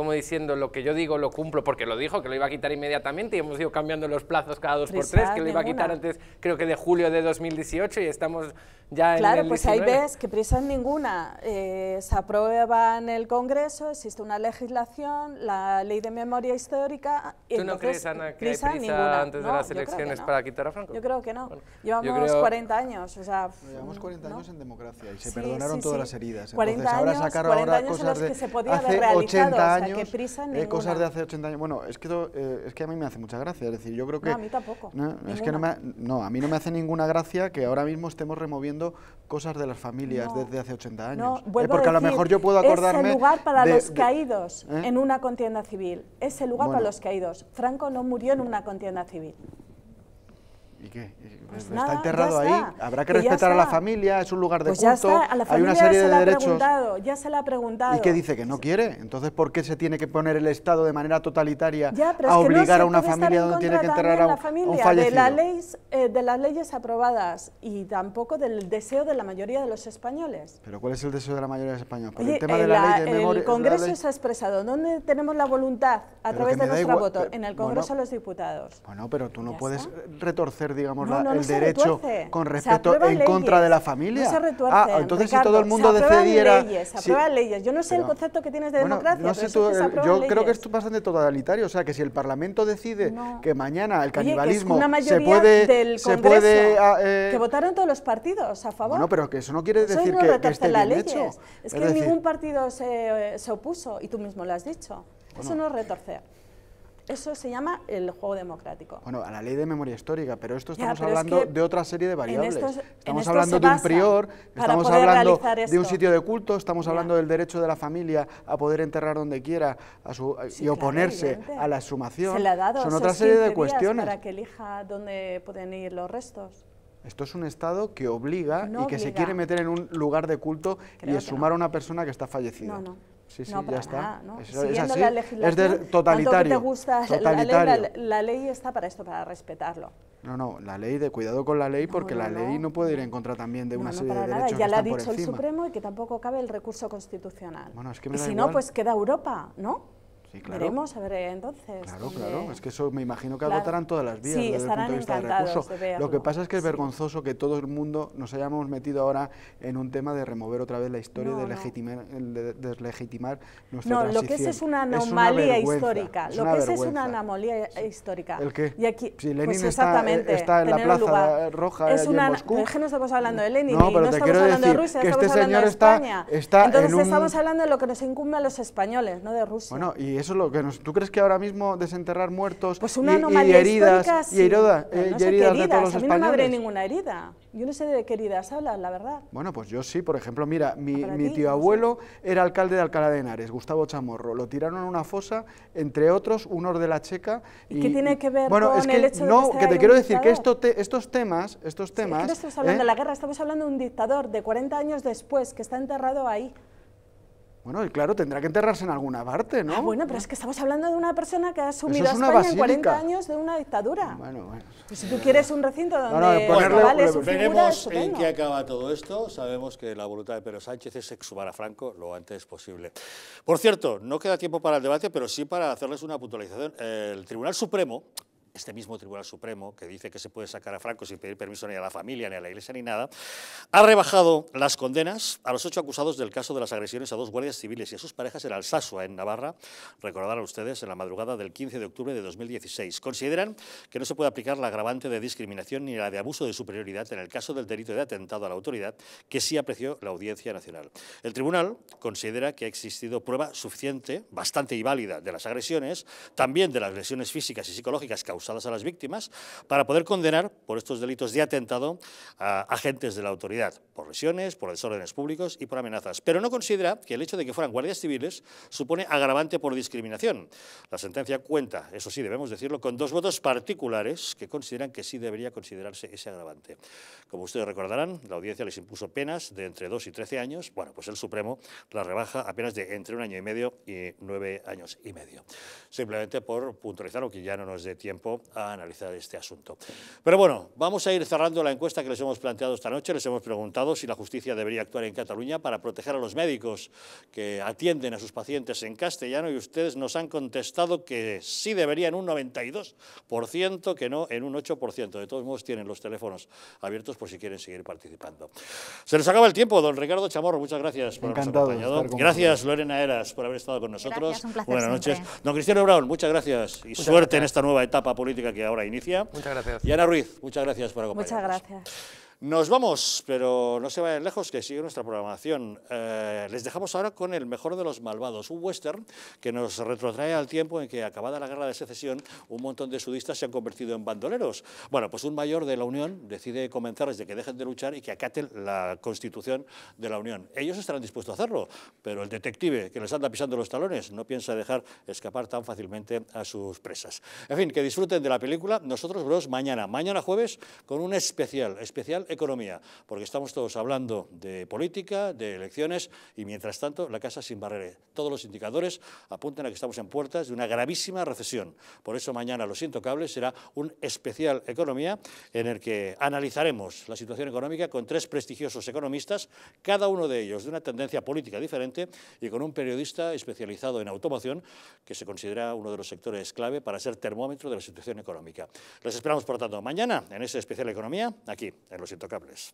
como diciendo lo que yo digo lo cumplo porque lo dijo, que lo iba a quitar inmediatamente y hemos ido cambiando los plazos cada dos por tres, que lo iba a quitar antes creo que de julio de 2018 y estamos ya en el Claro, pues hay ahí ves que prisa ninguna. Eh, se aprueba en el Congreso, existe una legislación, la ley de memoria histórica... Y ¿Tú no crees, Ana, que prisa hay prisa antes de las elecciones para quitar a Franco? Yo creo que no. llevamos 40 años, o sea... Llevamos 40 años en democracia y se perdonaron todas las heridas. 40 ahora 40 años en los que se podía haber realizado eh, cosas de hace 80 años. Bueno, es que, eh, es que a mí me hace mucha gracia. decir, yo creo que. a mí tampoco. No, es que no, me, a mí no me hace ninguna gracia que ahora mismo estemos removiendo cosas de las familias desde hace 80 años. Eh, porque a, lo mejor yo puedo acordarme. Es el lugar para los caídos en una contienda civil. Es el lugar para los caídos. Franco no murió en una contienda civil. ¿Y qué? Pues está enterrado ahí. Habrá que, respetar a la familia, es un lugar de pues culto. hay una serie de derechos. ya se la ha preguntado. ¿Y qué dice? Que no quiere. Entonces, ¿por qué se tiene que poner el Estado de manera totalitaria a obligar a una familia donde tiene que enterrar a un, familia, fallecido? De, la ley, eh, de las leyes aprobadas y tampoco del deseo de la mayoría de los españoles. ¿Pero cuál es el deseo de la mayoría de los españoles? el tema de eh, la, El Congreso se ha expresado. ¿Dónde tenemos la voluntad? A través de nuestra voto. en el Congreso de los Diputados. Bueno, pero tú no puedes retorcer digamos, el derecho con respecto en contra de la familia? Ah, entonces si todo el mundo decidiera... se leyes. Yo no sé el concepto que tienes de democracia, eh, Yo creo que es bastante totalitario, o sea, que si el Parlamento decide que mañana el canibalismo se puede... se ah, eh, puede que votaron todos los partidos a favor. no pero que eso no quiere decir que, que, esté las bien Es, que ningún partido se, eh, se opuso, y tú mismo lo has dicho. eso no es retorcer. Eso se llama el juego democrático. Bueno, a la ley de memoria histórica, pero esto estamos hablando de otra serie de variables. estamos hablando de un prior, estamos hablando de un sitio de culto, estamos hablando del derecho de la familia a poder enterrar donde quiera y oponerse a la exhumación. Son otra serie de cuestiones. Para que elija dónde pueden ir los restos. Esto es un Estado que obliga y que se quiere meter en un lugar de culto y exhumar a una persona que está fallecida. No, Sí, sí, no, para ya está. Nada, Siguiendo es así. la legislación, totalitario. gusta La, ley, está para esto, para respetarlo. No, no, la ley de cuidado con la ley, porque la ley no puede ir en contra también de una serie nada. Ya la ha dicho el Supremo y que tampoco cabe el recurso constitucional. Bueno, es que y si no, pues queda Europa, ¿no? claro. Veremos, a ver eh, entonces. Claro, claro, es que eso me imagino que agotarán todas las vías sí, desde el punto de vista del recurso. Lo que pasa es que es vergonzoso que todo el mundo nos hayamos metido ahora en un tema de remover otra vez la historia, y de, legitimar, deslegitimar nuestra No, lo que es es una anomalía histórica. lo que es una anomalía histórica. ¿El qué? Y aquí, pues exactamente, está, en la Plaza Roja, es una, Es que no estamos hablando de Lenin, no, estamos hablando de Rusia, estamos este hablando de España. Entonces estamos hablando de lo que nos incumbe a los españoles, no de Rusia. Bueno, y eso es lo que ¿Tú crees que ahora mismo desenterrar muertos pues una y, y, heridas, y no heridas de todos los españoles? A mí no me ninguna herida. Yo no sé de qué heridas hablas, la verdad. Bueno, pues yo sí. Por ejemplo, mira, mi, tío abuelo era alcalde de Alcalá de Henares, Gustavo Chamorro. Lo tiraron a una fosa, entre otros, unos de la Checa. ¿Y, qué tiene que ver bueno, con es que, no, que, te quiero decir que esto estos temas... Estos temas no estamos hablando de ¿eh? la guerra, estamos hablando de un dictador de 40 años después que está enterrado ahí. Bueno, y claro, tendrá que enterrarse en alguna parte, ¿no? Ah, bueno, pero es que estamos hablando de una persona que ha asumido a España en 40 años de una dictadura. Bueno, bueno. Pues si tú quieres un recinto donde no, Veremos en qué acaba todo esto. Sabemos que la voluntad de Pedro Sánchez es exhumar a Franco lo antes posible. Por cierto, no queda tiempo para el debate, pero sí para hacerles una puntualización. El Tribunal Supremo este mismo Tribunal Supremo, que dice que se puede sacar a Franco sin pedir permiso ni a la familia, ni a la iglesia, ni nada, ha rebajado las condenas a los ocho acusados del caso de las agresiones a dos guardias civiles y a sus parejas en Alsasua, en Navarra, recordarán ustedes, en la madrugada del 15 de octubre de 2016. Consideran que no se puede aplicar la agravante de discriminación ni la de abuso de superioridad en el caso del delito de atentado a la autoridad, que sí apreció la Audiencia Nacional. El Tribunal considera que ha existido prueba suficiente, bastante y válida, de las agresiones, también de las lesiones físicas y psicológicas causadas causadas a las víctimas para poder condenar por estos delitos de atentado a agentes de la autoridad, por lesiones, por desórdenes públicos y por amenazas. Pero no considera que el hecho de que fueran guardias civiles supone agravante por discriminación. La sentencia cuenta, eso sí, debemos decirlo, con dos votos particulares que consideran que sí debería considerarse ese agravante. Como ustedes recordarán, la audiencia les impuso penas de entre 2 y 13 años. Bueno, pues el Supremo la rebaja apenas de entre un año y medio y nueve años y medio. Simplemente por puntualizar, aunque ya no nos dé tiempo a analizar este asunto. Pero bueno, vamos a ir cerrando la encuesta que les hemos planteado esta noche. Les hemos preguntado si la justicia debería actuar en Cataluña para proteger a los médicos que atienden a sus pacientes en castellano y ustedes nos han contestado que sí debería en un 92%, que no en un 8%. De todos modos tienen los teléfonos abiertos por si quieren seguir participando. Se les acaba el tiempo, don Ricardo Chamorro, muchas gracias por Gracias Lorena Eras por haber estado con nosotros. Buenas noches. Don Cristiano Brown, muchas gracias y suerte en esta nueva etapa política que ahora inicia. Muchas gracias. Y Ana Ruiz, muchas gracias por acompañarnos. Muchas gracias. Nos vamos, pero no se vayan lejos, que sigue nuestra programación. Eh, les dejamos ahora con El mejor de los malvados, un western que nos retrotrae al tiempo en que, acabada la guerra de secesión, un montón de sudistas se han convertido en bandoleros. Bueno, pues un mayor de la Unión decide convencerles de que dejen de luchar y que acaten la constitución de la Unión. Ellos estarán dispuestos a hacerlo, pero el detective que les anda pisando los talones no piensa dejar escapar tan fácilmente a sus presas. En fin, que disfruten de la película. Nosotros, bros, mañana, mañana jueves, con un especial, especial economía, porque estamos todos hablando de política, de elecciones y mientras tanto la casa sin barreras. Todos los indicadores apuntan a que estamos en puertas de una gravísima recesión. Por eso mañana Los Intocables será un especial economía en el que analizaremos la situación económica con tres prestigiosos economistas, cada uno de ellos de una tendencia política diferente y con un periodista especializado en automoción que se considera uno de los sectores clave para ser termómetro de la situación económica. Les esperamos, por tanto, mañana en ese especial economía aquí en Los Intocables intocables.